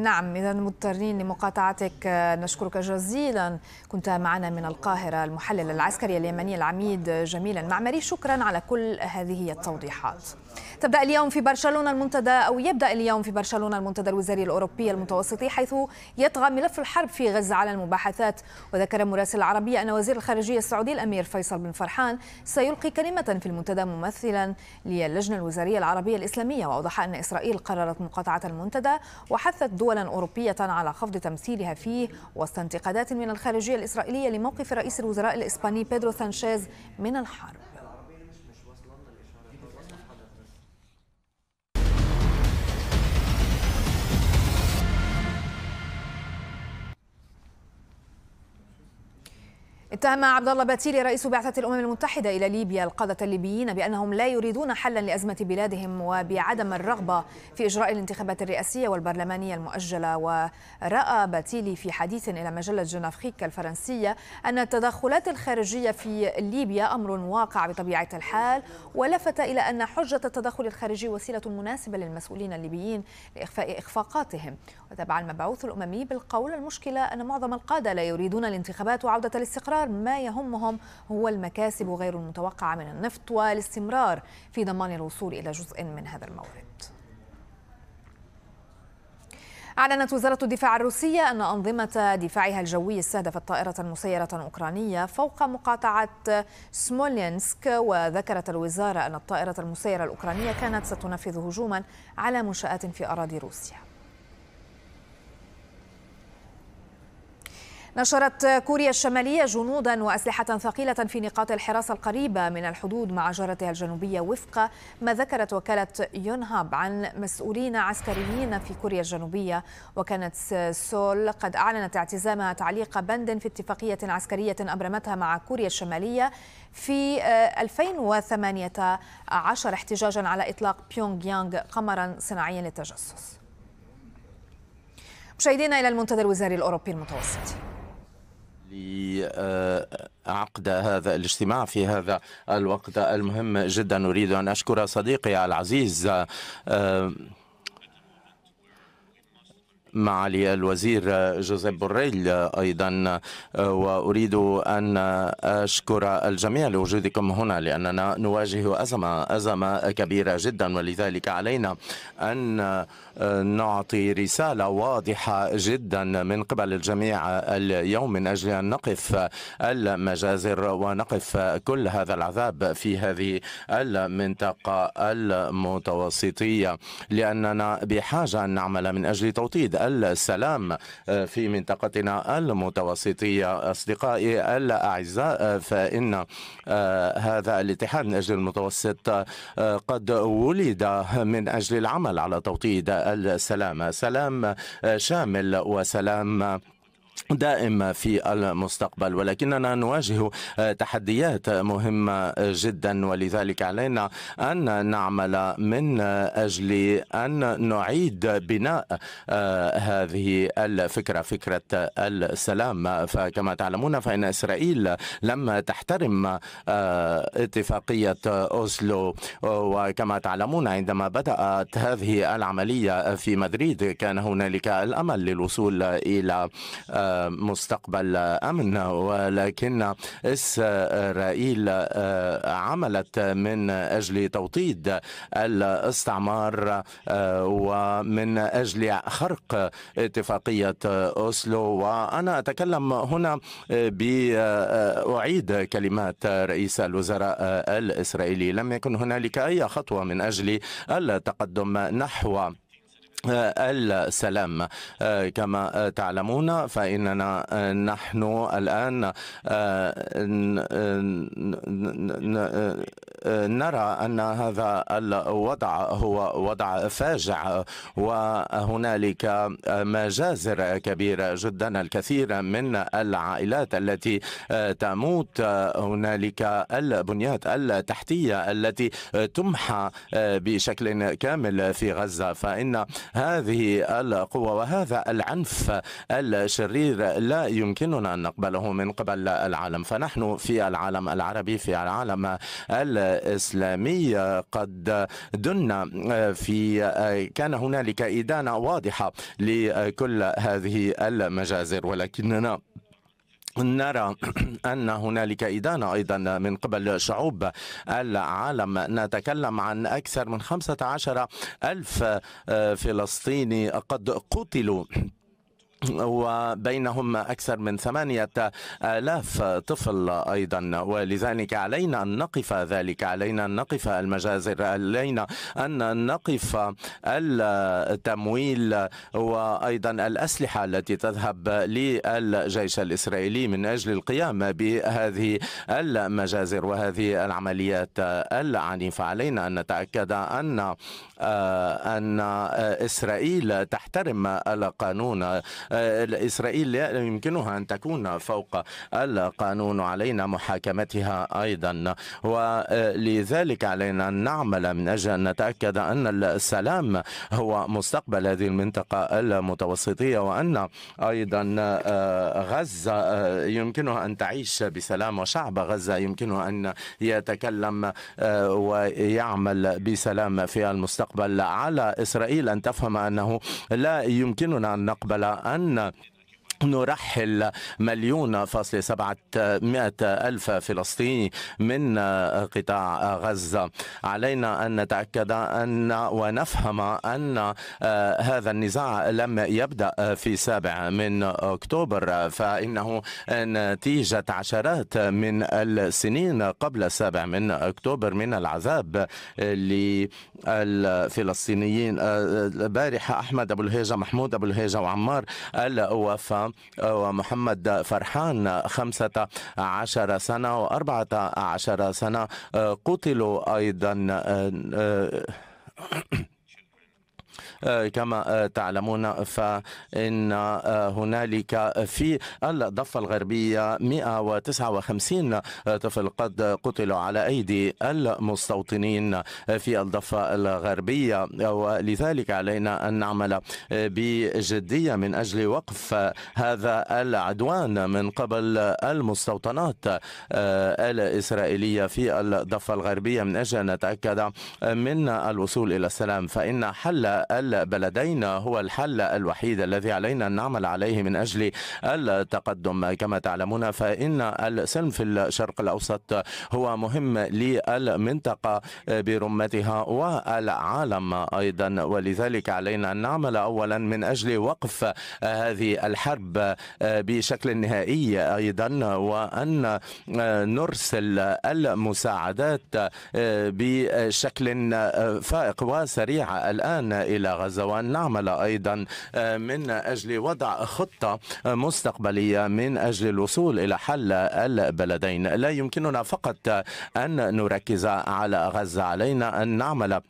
نعم إذا مضطرين لمقاطعتك آه، نشكرك جزيلا كنت معنا من القاهرة المحلل العسكري اليمني العميد آه، جميل المعمري شكرا على كل هذه التوضيحات تبدأ اليوم في برشلونة المنتدى أو يبدأ اليوم في برشلونة المنتدى الوزاري الأوروبي المتوسطي حيث يطغى ملف الحرب في غزة على المباحثات وذكر مراسل العربية أن وزير الخارجية السعودي الأمير فيصل بن فرحان سيلقي كلمة في المنتدى ممثلا للجنة الوزارية العربية الإسلامية وأوضح أن إسرائيل قررت مقاطعة المنتدى وح حثت دولا أوروبية على خفض تمثيلها فيه وسط انتقادات من الخارجية الإسرائيلية لموقف رئيس الوزراء الإسباني بيدرو سانشيز من الحرب اتهم عبد الله باتيلي رئيس بعثة الأمم المتحدة إلى ليبيا القادة الليبيين بأنهم لا يريدون حلا لأزمة بلادهم وبعدم الرغبة في إجراء الانتخابات الرئاسية والبرلمانية المؤجلة ورأى باتيلي في حديث إلى مجلة جنافخيك الفرنسية أن التدخلات الخارجية في ليبيا أمر واقع بطبيعة الحال ولفت إلى أن حجة التدخل الخارجي وسيلة مناسبة للمسؤولين الليبيين لإخفاء إخفاقاتهم وتبع المبعوث الأممي بالقول المشكلة أن معظم القادة لا يريدون الانتخابات وعودة الاستقرار القرار ما يهمهم هو المكاسب غير المتوقعة من النفط والاستمرار في ضمان الوصول إلى جزء من هذا المورد أعلنت وزارة الدفاع الروسية أن أنظمة دفاعها الجوي استهدفت طائرة مسيرة أوكرانية فوق مقاطعة سمولينسك وذكرت الوزارة أن الطائرة المسيرة الأوكرانية كانت ستنفذ هجوما على منشآت في أراضي روسيا نشرت كوريا الشمالية جنودا وأسلحة ثقيلة في نقاط الحراسة القريبة من الحدود مع جارتها الجنوبية وفق ما ذكرت وكالة يونهاب عن مسؤولين عسكريين في كوريا الجنوبية وكانت سول قد أعلنت اعتزامها تعليق بند في اتفاقية عسكرية أبرمتها مع كوريا الشمالية في 2018 آه، احتجاجا على إطلاق بيونغ يانغ قمرا صناعيا للتجسس مشاهدينا إلى المنتدى الوزاري الأوروبي المتوسط لعقد هذا الاجتماع في هذا الوقت المهم جدا أريد أن أشكر صديقي العزيز آه، معالي الوزير جوزيف بوريل ايضا آه، واريد ان اشكر الجميع لوجودكم هنا لاننا نواجه ازمه ازمه كبيره جدا ولذلك علينا ان نعطي رسالة واضحة جدا من قبل الجميع اليوم من أجل أن نقف المجازر ونقف كل هذا العذاب في هذه المنطقة المتوسطية لأننا بحاجة أن نعمل من أجل توطيد السلام في منطقتنا المتوسطية أصدقائي الأعزاء فإن هذا الاتحاد من أجل المتوسط قد ولد من أجل العمل على توطيد السلام سلام آه، شامل وسلام دائم في المستقبل ولكننا نواجه آه، تحديات مهمة جدا ولذلك علينا أن نعمل من أجل أن نعيد بناء آه، هذه الفكرة فكرة السلام فكما تعلمون فإن إسرائيل لم تحترم آه، اتفاقية أوسلو وكما تعلمون عندما بدأت هذه العملية في مدريد كان هنالك الأمل للوصول إلى مستقبل أمن ولكن إسرائيل آه، عملت من أجل توطيد الاستعمار آه، ومن أجل خرق اتفاقية أوسلو وأنا أتكلم هنا بأعيد آه، كلمات رئيس الوزراء الإسرائيلي لم يكن هنالك أي خطوة من أجل التقدم نحو السلام آه، كما تعلمون فإننا آه، نحن الآن آه، نرى أن هذا الوضع هو وضع فاجع وهنالك مجازر كبيرة جدا الكثير من العائلات التي تموت هنالك البنيات التحتية التي تمحى بشكل كامل في غزة فإن هذه القوة وهذا العنف الشرير لا يمكننا أن نقبله من قبل العالم فنحن في العالم العربي في العالم الإسلامية قد دنا آه، في آه، كان هنالك إدانة واضحة لكل هذه المجازر ولكننا نرى أن هنالك إدانة أيضا من قبل شعوب العالم نتكلم عن أكثر من خمسه عشر ألف آه، فلسطيني قد قتلوا وبينهم أكثر من ثمانية آلاف طفل أيضا ولذلك علينا أن نقف ذلك علينا أن نقف المجازر علينا أن نقف التمويل وأيضا الأسلحة التي تذهب للجيش الإسرائيلي من أجل القيام بهذه المجازر وهذه العمليات العنيفة علينا أن نتأكد أن أن إسرائيل تحترم القانون إسرائيل لا يمكنها أن تكون فوق القانون علينا محاكمتها أيضا ولذلك علينا أن نعمل من أجل أن نتأكد أن السلام هو مستقبل هذه المنطقة المتوسطية وأن أيضا آه، غزة آه، يمكنها أن تعيش بسلام وشعب غزة يمكنه أن يتكلم آه، ويعمل بسلام في المستقبل على إسرائيل أن تفهم أنه لا يمكننا أن نقبل أن ラン نرحل مليون فاصل سبعة ألف فلسطيني من قطاع غزة علينا أن نتأكد أن ونفهم أن آه، هذا النزاع لم يبدأ في سابع من أكتوبر فإنه نتيجة عشرات من السنين قبل السابع من أكتوبر من العذاب للفلسطينيين البارحة آه، آه، أحمد أبو الهيجة محمود أبو الهيجة وعمار الوفاة آه، ومحمد فرحان خمسة عشر سنة وأربعة عشر سنة آه، قتلوا أيضا آه، آه، كما آه، تعلمون فإن آه، هنالك في الضفة الغربية 159 طفل قد قتلوا على أيدي المستوطنين في الضفة الغربية ولذلك علينا أن نعمل بجدية من أجل وقف هذا العدوان من قبل المستوطنات الإسرائيلية في الضفة الغربية من أجل أن نتأكد من الوصول إلى السلام فإن حل بلدينا هو الحل الوحيد الذي علينا أن نعمل عليه من أجل التقدم كما تعلمون فإن السلم في الشرق الأوسط هو مهم للمنطقة برمتها والعالم أيضا ولذلك علينا أن نعمل أولا من أجل وقف هذه الحرب بشكل نهائي أيضا وأن نرسل المساعدات بشكل فائق وسريع الآن إلى غزة وأن نعمل أيضا آه، من أجل وضع خطة آه، مستقبلية من أجل الوصول إلى حل البلدين لا يمكننا فقط آه، أن نركز على غزة علينا أن نعمل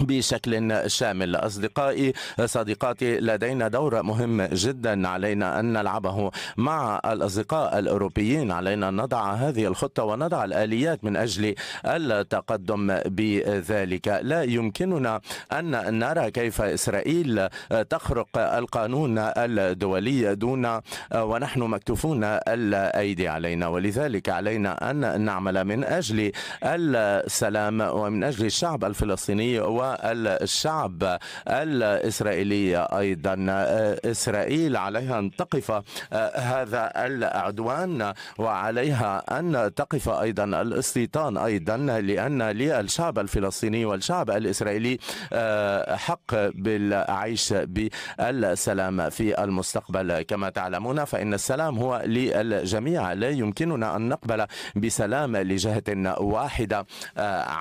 بشكل شامل أصدقائي صديقاتي لدينا دور مهم جدا علينا أن نلعبه مع الأصدقاء الأوروبيين علينا أن نضع هذه الخطة ونضع الآليات من أجل التقدم بذلك لا يمكننا أن نرى كيف إسرائيل تخرق القانون الدولي دون ونحن مكتوفون الأيدي علينا ولذلك علينا أن نعمل من أجل السلام ومن أجل الشعب الفلسطيني و والشعب الإسرائيلي أيضا آه، إسرائيل عليها أن تقف آه، هذا العدوان وعليها أن تقف أيضا الاستيطان أيضا لأن للشعب الفلسطيني والشعب الإسرائيلي آه، حق بالعيش بالسلام في المستقبل كما تعلمون فإن السلام هو للجميع لا يمكننا أن نقبل بسلام لجهة واحدة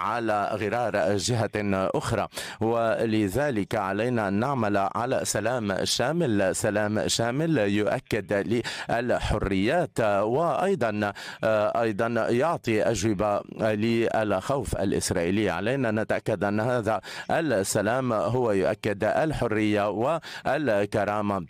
على غرار جهة أخرى أخرى ولذلك علينا أن نعمل على سلام شامل سلام شامل يؤكد للحريات وأيضا أيضا يعطي أجوبة للخوف الإسرائيلي علينا نتأكد أن هذا السلام هو يؤكد الحرية والكرامة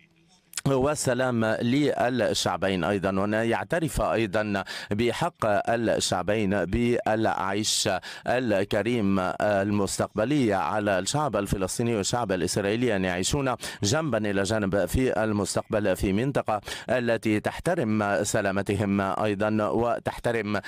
وسلام للشعبين ايضا وان يعترف ايضا بحق الشعبين بالعيش الكريم المستقبلي على الشعب الفلسطيني والشعب الاسرائيلي ان يعيشون جنبا الى جنب في المستقبل في منطقه التي تحترم سلامتهم ايضا وتحترم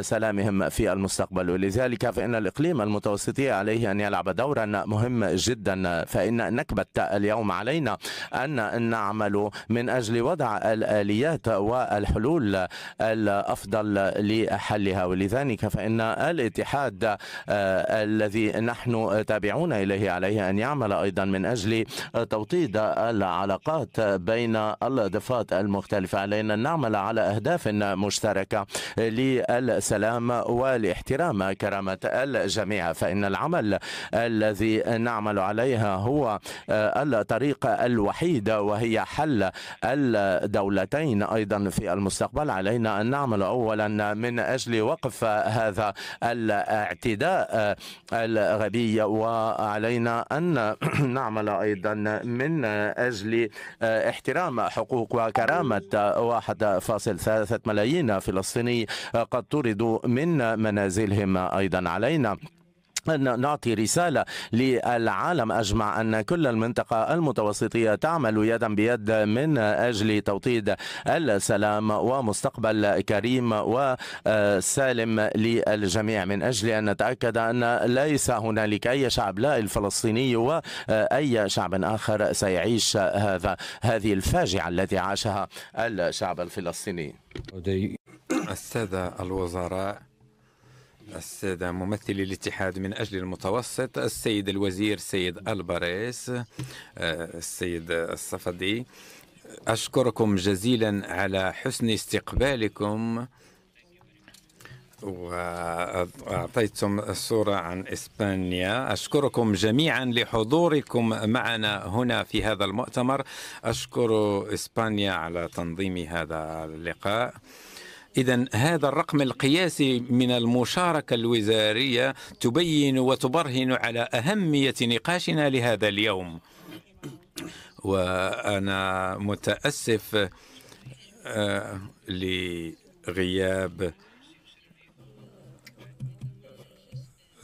سلامهم في المستقبل ولذلك فان الاقليم المتوسطي عليه ان يلعب دورا مهم جدا فان نكبه اليوم علينا ان نعمل من أجل وضع الآليات والحلول الأفضل لحلها ولذلك فإن الاتحاد آه، الذي نحن تابعون إليه عليه أن يعمل أيضا من أجل توطيد العلاقات بين الضفات المختلفة علينا أن نعمل على أهداف مشتركة للسلام والاحترام كرامة الجميع فإن العمل الذي نعمل عليها هو آه، الطريق الوحيد وهي حل الدولتين أيضا في المستقبل علينا أن نعمل أولا من أجل وقف هذا الاعتداء الغبي وعلينا أن نعمل أيضا من أجل احترام حقوق وكرامة 1.3 ملايين فلسطيني قد طردوا من منازلهم أيضا علينا أن نعطي رسالة للعالم أجمع أن كل المنطقة المتوسطية تعمل يدا بيد من أجل توطيد السلام ومستقبل كريم وسالم للجميع من أجل أن نتأكد أن ليس هنالك أي شعب لا الفلسطيني وأي شعب آخر سيعيش هذا هذه الفاجعة التي عاشها الشعب الفلسطيني السادة الوزراء السادة ممثلي الاتحاد من أجل المتوسط السيد الوزير سيد الباريس آه، السيد الصفدي أشكركم جزيلا على حسن استقبالكم وأعطيتم الصورة عن إسبانيا أشكركم جميعا لحضوركم معنا هنا في هذا المؤتمر أشكر إسبانيا على تنظيم هذا اللقاء إذا هذا الرقم القياسي من المشاركة الوزارية تبين وتبرهن على أهمية نقاشنا لهذا اليوم وأنا متأسف آه، لغياب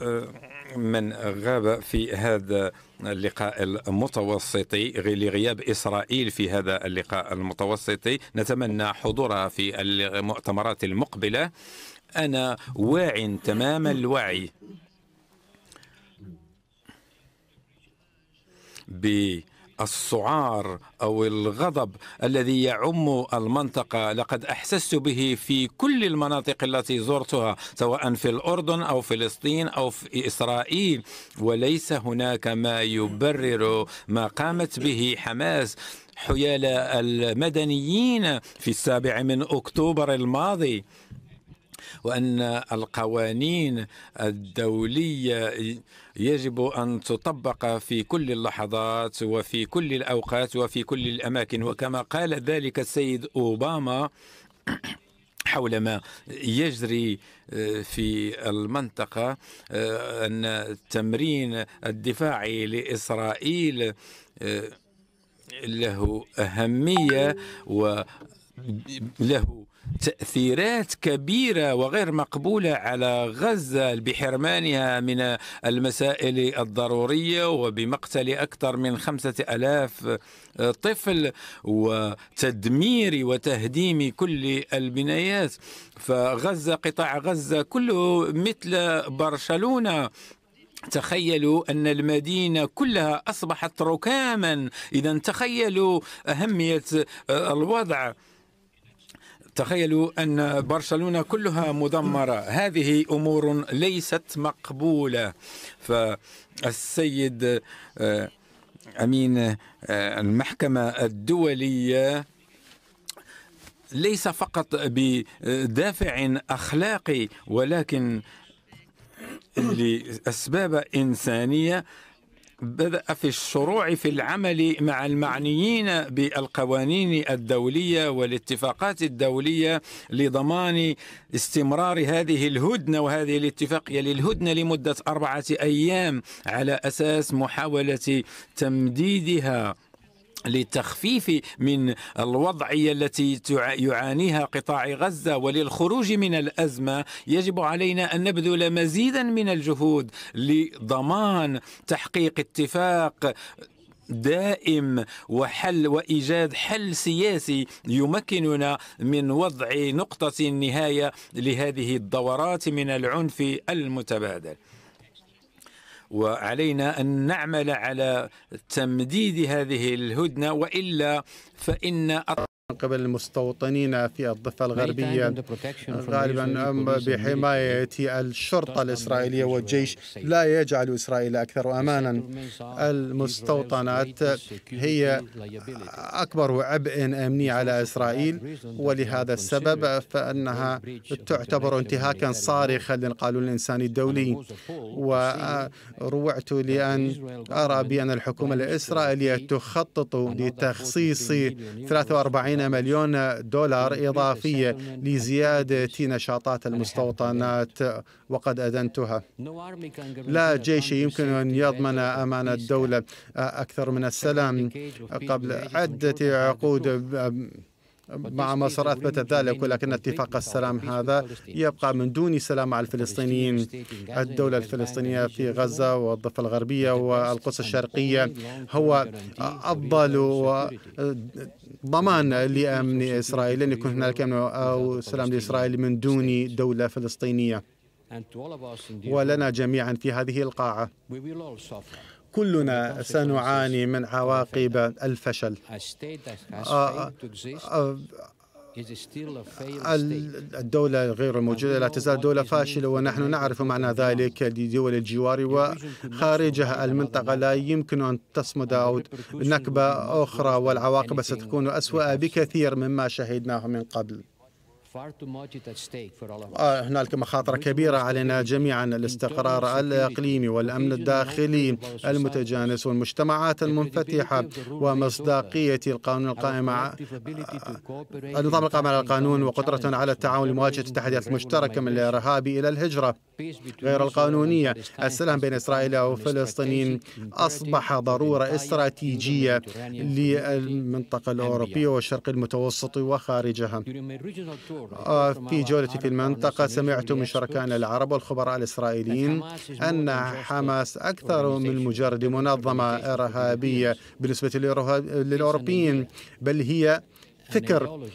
آه، من غاب في هذا اللقاء المتوسطي لغياب إسرائيل في هذا اللقاء المتوسطي نتمنى حضورها في المؤتمرات المقبلة أنا واع تمام الوعي ب السعار او الغضب الذي يعم المنطقه لقد احسست به في كل المناطق التي زرتها سواء في الاردن او فلسطين او في اسرائيل وليس هناك ما يبرر ما قامت به حماس حيال المدنيين في السابع من اكتوبر الماضي وان القوانين الدوليه يجب ان تطبق في كل اللحظات وفي كل الاوقات وفي كل الاماكن وكما قال ذلك السيد اوباما حول ما يجري آه، في المنطقه آه، ان التمرين الدفاعي لاسرائيل آه، له اهميه وله تأثيرات كبيرة وغير مقبولة على غزة بحرمانها من المسائل الضرورية وبمقتل أكثر من خمسة ألاف طفل وتدمير وتهديم كل البنايات فغزة قطاع غزة كله مثل برشلونة تخيلوا أن المدينة كلها أصبحت ركاما إذا تخيلوا أهمية الوضع تخيلوا أن برشلونة كلها مدمرة هذه أمور ليست مقبولة فالسيد آه، أمين آه، المحكمة الدولية ليس فقط بدافع أخلاقي ولكن لأسباب إنسانية بدأ في الشروع في العمل مع المعنيين بالقوانين الدولية والاتفاقات الدولية لضمان استمرار هذه الهدنة وهذه الاتفاقية للهدنة لمدة أربعة أيام على أساس محاولة تمديدها لتخفيف من الوضعيه التي يعانيها قطاع غزه وللخروج من الازمه يجب علينا ان نبذل مزيدا من الجهود لضمان تحقيق اتفاق دائم وحل وايجاد حل سياسي يمكننا من وضع نقطه النهايه لهذه الدورات من العنف المتبادل وعلينا أن نعمل على تمديد هذه الهدنة وإلا فإن من قبل المستوطنين في الضفة الغربية غالبا بحماية الشرطة الإسرائيلية والجيش لا يجعل إسرائيل أكثر أمانا المستوطنات هي أكبر عبء أمني على إسرائيل ولهذا السبب فأنها تعتبر انتهاكا صارخا للقانون الإنساني الدولي وروعت لأن أرى بأن الحكومة الإسرائيلية تخطط لتخصيص 43 40 مليون دولار إضافية لزيادة نشاطات المستوطنات وقد أذنتها لا جيش يمكن أن يضمن أمان الدولة أكثر من السلام قبل عدة عقود مع ما صار أثبت ذلك ولكن اتفاق السلام هذا يبقى من دون سلام مع الفلسطينيين الدولة الفلسطينية في غزة والضفة الغربية والقدس الشرقية هو أفضل ضمان لأمن إسرائيل لن يكون هناك أمن أو سلام لإسرائيل من دون دولة فلسطينية ولنا جميعا في هذه القاعة كلنا سنعاني من عواقب الفشل آه، آه، آه، الدولة غير الموجودة لا تزال دولة فاشلة ونحن نعرف معنى ذلك لدول الجوار وخارجها المنطقة لا يمكن أن تصمد أو نكبة أخرى والعواقب ستكون أسوأ بكثير مما شهدناه من قبل آه، هنالك مخاطر كبيرة علينا جميعا الاستقرار الإقليمي والأمن الداخلي المتجانس والمجتمعات المنفتحة ومصداقية القانون القائم النظام القائم على آه، القانون وقدرة على التعاون لمواجهة التحديات المشتركة من الإرهاب إلى الهجرة غير القانونية السلام بين إسرائيل وفلسطين أصبح ضرورة استراتيجية للمنطقة الأوروبية والشرق المتوسط وخارجها في جولتي في المنطقة سمعت من شركائنا العرب والخبراء الإسرائيليين أن حماس أكثر من مجرد منظمة إرهابية بالنسبة للأوروبيين بل هي فكر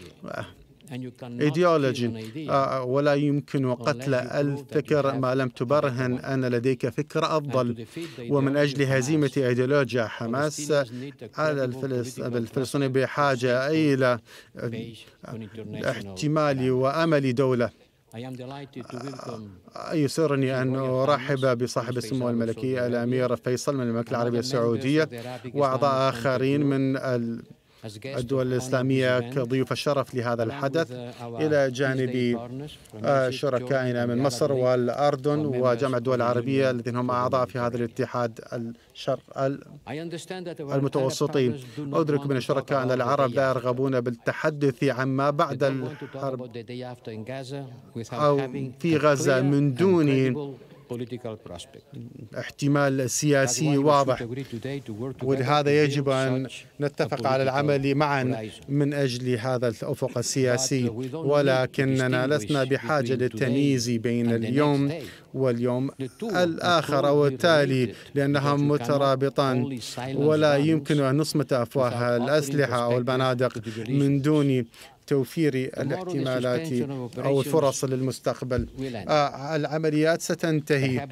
ايديولوجي آه، آه، ولا يمكن قتل الفكر ما لم تبرهن أن لديك فكر أفضل ومن أجل هزيمة ايديولوجيا حماس على آه، الفلسطينيين بحاجة إلى احتمال وأمل دولة يسرني أن أرحب بصاحب السمو الملكي الأمير فيصل من المملكة العربية السعودية وأعضاء آخرين من الدول الإسلامية كضيوف الشرف لهذا الحدث uh, إلى جانب آه، شركائنا من مصر والأردن وجمع الدول العربية الذين هم أعضاء في هذا الاتحاد الشر المتوسطي أدرك من شركائنا العرب لا يرغبون بالتحدث عما بعد الحرب أو في غزة من دون احتمال سياسي واضح ولهذا يجب أن نتفق على العمل معا من أجل هذا الأفق uh, السياسي ولكننا لسنا بحاجة للتمييز بين اليوم واليوم الآخر أو التالي لأنها مترابطان ولا يمكن أن نصمت أفواه الأسلحة أو البنادق من دون توفير الاحتمالات أو الفرص للمستقبل آه، العمليات ستنتهي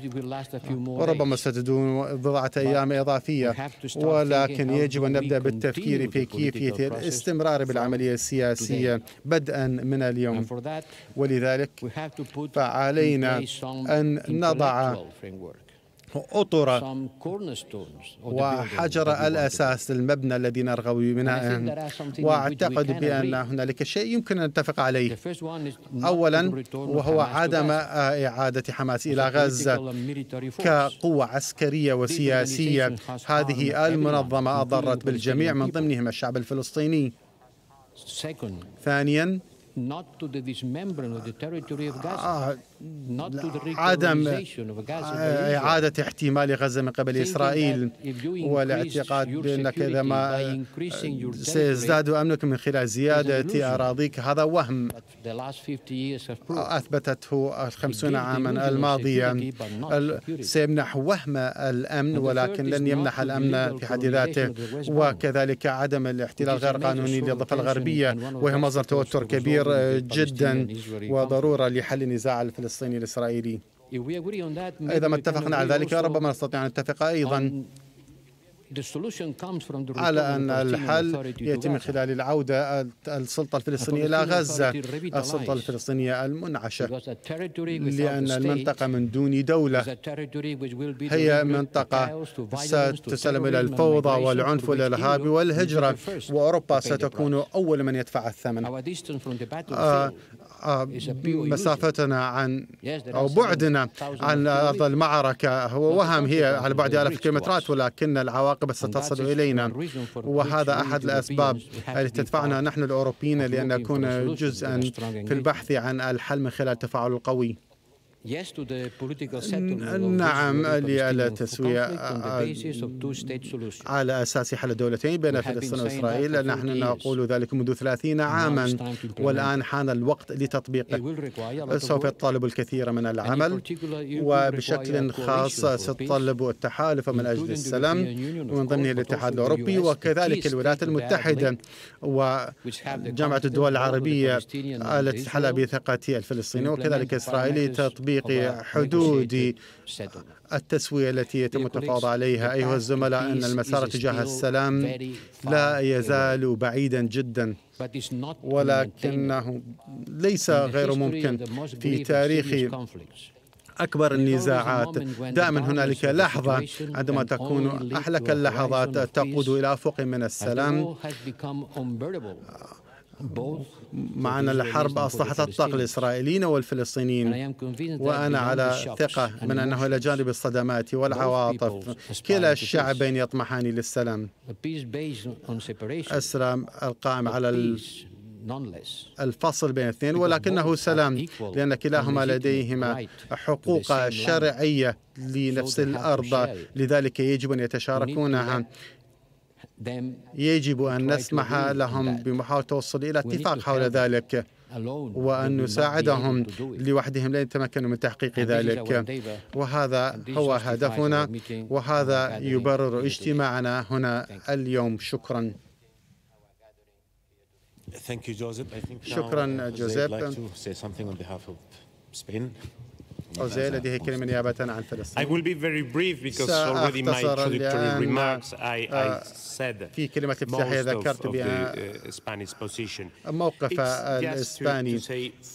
وربما ستدوم بضعة أيام إضافية ولكن يجب أن نبدأ بالتفكير في كيفية الاستمرار بالعملية السياسية بدءا من اليوم ولذلك فعلينا أن نضع أطر وحجر الأساس للمبنى الذي نرغب بنائه وأعتقد بأن هنالك شيء يمكن أن نتفق عليه أولا وهو عدم إعادة حماس إلى غزة كقوة عسكرية وسياسية هذه المنظمة أضرت بالجميع من ضمنهم الشعب الفلسطيني ثانيا عدم إعادة آه، إيه، احتمال غزة من قبل إسرائيل والاعتقاد بأنك إذا ما آه، سيزداد أمنك من خلال زيادة أراضيك هذا وهم آه، أثبتته الخمسون عاما الماضية سيمنح وهم الأمن ولكن لن يمنح الأمن في حد ذاته وكذلك عدم الاحتلال غير قانوني للضفة الغربية وهي مصدر توتر كبير جدا وضرورة لحل النزاع الفلسطيني الفلسطيني الإسرائيلي إذا ما اتفقنا على ذلك ربما نستطيع أن نتفق أيضا على أن الحل يأتي من خلال العودة السلطة الفلسطينية إلى غزة السلطة الفلسطينية المنعشة لأن المنطقة من دون دولة هي منطقة ستسلم إلى الفوضى والعنف والإرهاب والهجرة وأوروبا ستكون أول من يدفع الثمن مسافتنا عن أو بعدنا عن أرض المعركة هو وهم هي على بعد آلاف الكيلومترات ولكن العواقب ستصل إلينا وهذا أحد الأسباب التي تدفعنا نحن الأوروبيين لأن نكون جزءا في البحث عن الحل من خلال التفاعل القوي نعم على تسوية على أساس حل الدولتين بين فلسطين وإسرائيل نحن نقول ذلك منذ ثلاثين عاما والآن حان الوقت لتطبيقه سوف يتطلب الكثير من العمل وبشكل خاص ستطلب التحالف من أجل السلام ومن ضمنه الاتحاد الأوروبي وكذلك الولايات المتحدة وجامعة الدول العربية التي تحلى بثقة الفلسطيني وكذلك إسرائيل تطبيق تطبيق حدود التسوية التي يتم التفاوض عليها أيها الزملاء أن المسار تجاه السلام لا يزال بعيدا جدا ولكنه ليس غير ممكن في تاريخ أكبر النزاعات دائما هنالك لحظة عندما تكون أحلك اللحظات تقود إلى أفق من السلام معنا الحرب أصلحت الطاقة الإسرائيليين والفلسطينيين وأنا على ثقة من أنه إلى جانب الصدمات والعواطف كلا الشعبين يطمحان للسلام السلام القائم على الفصل بين الاثنين ولكنه سلام لأن كلاهما لديهما حقوق شرعية لنفس الأرض لذلك يجب أن يتشاركونها يجب أن نسمح لهم بمحاولة التوصل إلى اتفاق حول ذلك وأن نساعدهم لوحدهم لا يتمكنوا من تحقيق ذلك وهذا هو هدفنا وهذا يبرر اجتماعنا هنا اليوم شكرا شكرا جوزيف uh, أزيل لديه نيابة عن فلسطين. I will be very brief because already my introductory remarks I, I آه، said في كلمة افتتاحية ذكرت بها uh, موقف الإسباني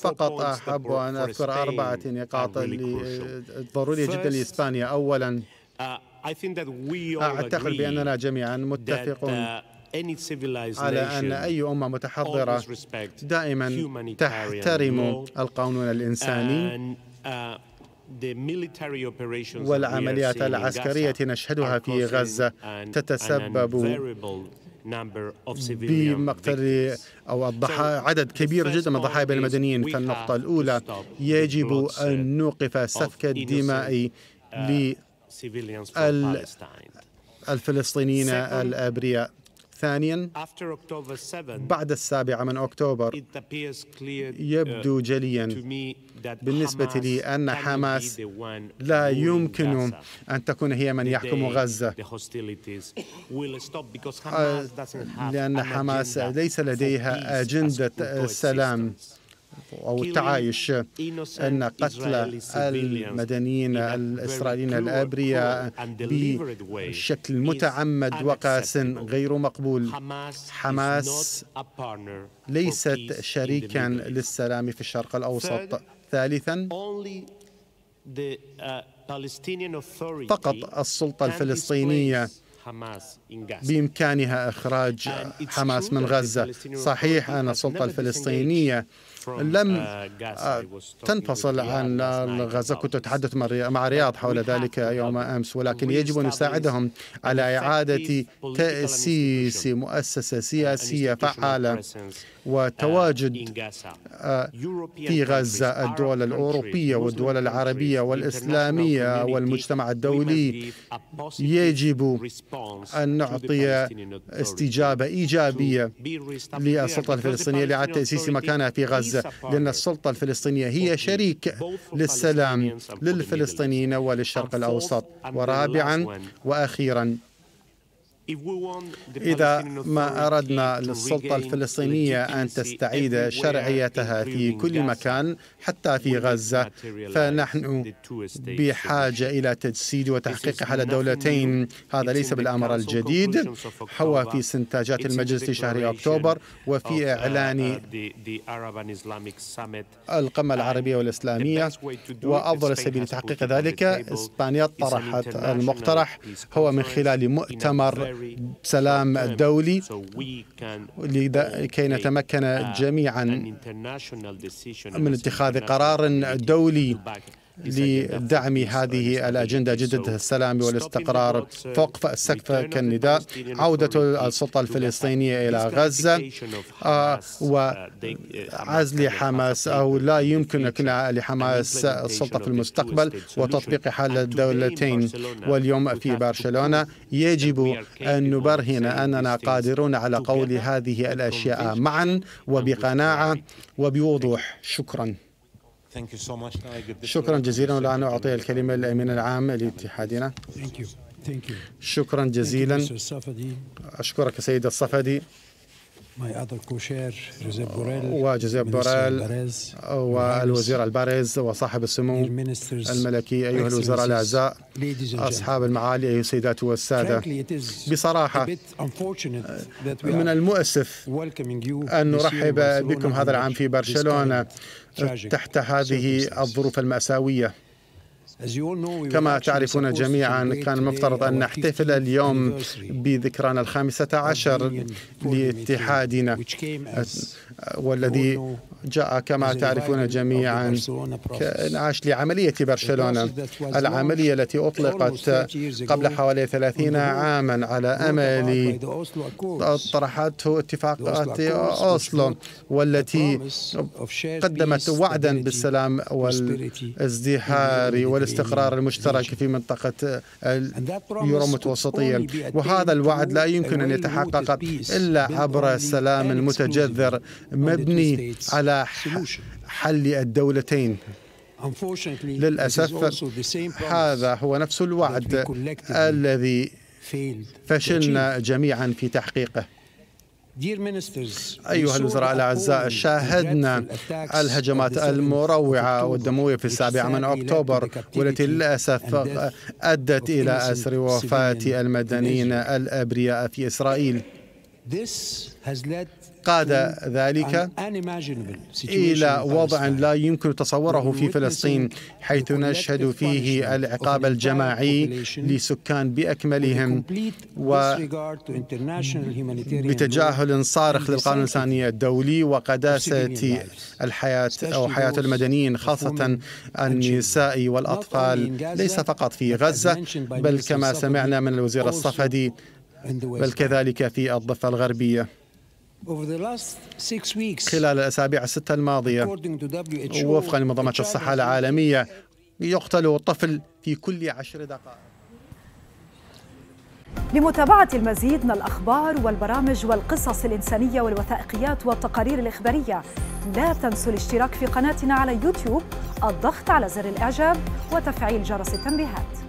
فقط أحب أن أذكر أربعة نقاط ضرورية جدا لإسبانيا أولا uh, أعتقد بأننا جميعا uh, متفقون على أن أي أمة متحضرة دائما تحترم القانون الإنساني آه، والعمليات العسكرية نشهدها في غزة تتسبب بمقتل أو الضحايا عدد كبير جدا من الضحايا بين المدنيين فالنقطة الأولى يجب أن uh, نوقف سفك الدماء uh, للفلسطينيين الأبرياء ثانيا بعد السابعة من أكتوبر uh, يبدو جليا بالنسبة لي أن حماس لا يمكن أن تكون هي من يحكم غزة آه، لأن حماس ليس لديها أجندة السلام أو التعايش أن قتل المدنيين الإسرائيليين الأبرياء بشكل متعمد وقاس غير مقبول حماس ليست شريكا للسلام في الشرق الأوسط ثالثا uh, فقط السلطة الفلسطينية بإمكانها إخراج حماس من غزة صحيح أن السلطة الفلسطينية لم uh, آه، تنفصل عن غزة كنت أتحدث مع رياض حول ذلك يوم أمس ولكن يجب أن نساعدهم على إعادة تأسيس مؤسسة سياسية فعالة وتواجد آه، آه، في غزة الدول الأوروبية والدول العربية والإسلامية والمجتمع الدولي يجب أن نعطي استجابة إيجابية للسلطة الفلسطينية لإعادة تأسيس مكانها في غزة لأن السلطة الفلسطينية هي شريك للسلام للفلسطينيين وللشرق الأوسط ورابعا وأخيرا إذا ما أردنا للسلطة الفلسطينية أن تستعيد شرعيتها في كل مكان حتى في غزة فنحن بحاجة إلى تجسيد وتحقيق حل دولتين هذا ليس بالأمر الجديد هو في استنتاجات المجلس في شهر أكتوبر وفي uh, إعلان uh, القمة العربية والإسلامية وأفضل سبيل لتحقيق ذلك إسبانيا طرحت المقترح هو من خلال مؤتمر سلام um, دولي لكي نتمكن جميعا من اتخاذ قرار دولي لدعم هذه الأجندة جدة السلام والاستقرار فوق سقف النداء عودة السلطة الفلسطينية إلى غزة آه، وعزل حماس أو لا يمكن إقناع لحماس السلطة في المستقبل وتطبيق حل الدولتين واليوم في برشلونة يجب أن نبرهن أننا قادرون على قول هذه الأشياء معا وبقناعة وبوضوح شكرا شكرا جزيلا والآن أعطي الكلمة للأمين العام لاتحادنا شكرا جزيلا أشكرك سيد الصفدي وجوزيب بوريل والوزير الباريز وصاحب السمو الملكي أيها الوزراء الأعزاء أصحاب المعالي أيها السيدات والسادة بصراحة من المؤسف أن نرحب بكم هذا العام في برشلونة تحت هذه الظروف المأساوية كما تعرفون جميعا كان المفترض أن نحتفل اليوم بذكرانا الخامسة عشر لاتحادنا والذي جاء كما تعرفون جميعا كإنعاش لعملية برشلونة العملية التي أطلقت قبل حوالي 30 عاما على أمل طرحته اتفاقات أوسلو والتي قدمت وعدا بالسلام والازدهار والاستقرار الاستقرار المشترك في منطقة آه، اليورو متوسطيا وهذا الوعد لا يمكن أن يتحقق إلا عبر السلام المتجذر مبني على حل الدولتين للأسف هذا هو نفس الوعد الذي فشلنا جميعا في تحقيقه أيها الوزراء الأعزاء شاهدنا الهجمات المروعة والدموية في السابع من أكتوبر والتي للأسف أدت إلى أسر وفاة المدنيين الأبرياء في إسرائيل قاد ذلك إلى وضع لا يمكن تصوره في فلسطين حيث نشهد فيه العقاب الجماعي لسكان بأكملهم وبتجاهل صارخ للقانون الإنساني الدولي وقداسة الحياة أو حياة المدنيين خاصة النساء والأطفال ليس فقط في غزة بل كما سمعنا من الوزير الصفدي بل كذلك في الضفة الغربية خلال الأسابيع الستة الماضية وفقا لمنظمة الصحة العالمية يقتل طفل في كل عشر دقائق لمتابعة المزيد من الأخبار والبرامج والقصص الإنسانية والوثائقيات والتقارير الإخبارية لا تنسوا الاشتراك في قناتنا على يوتيوب الضغط على زر الإعجاب وتفعيل جرس التنبيهات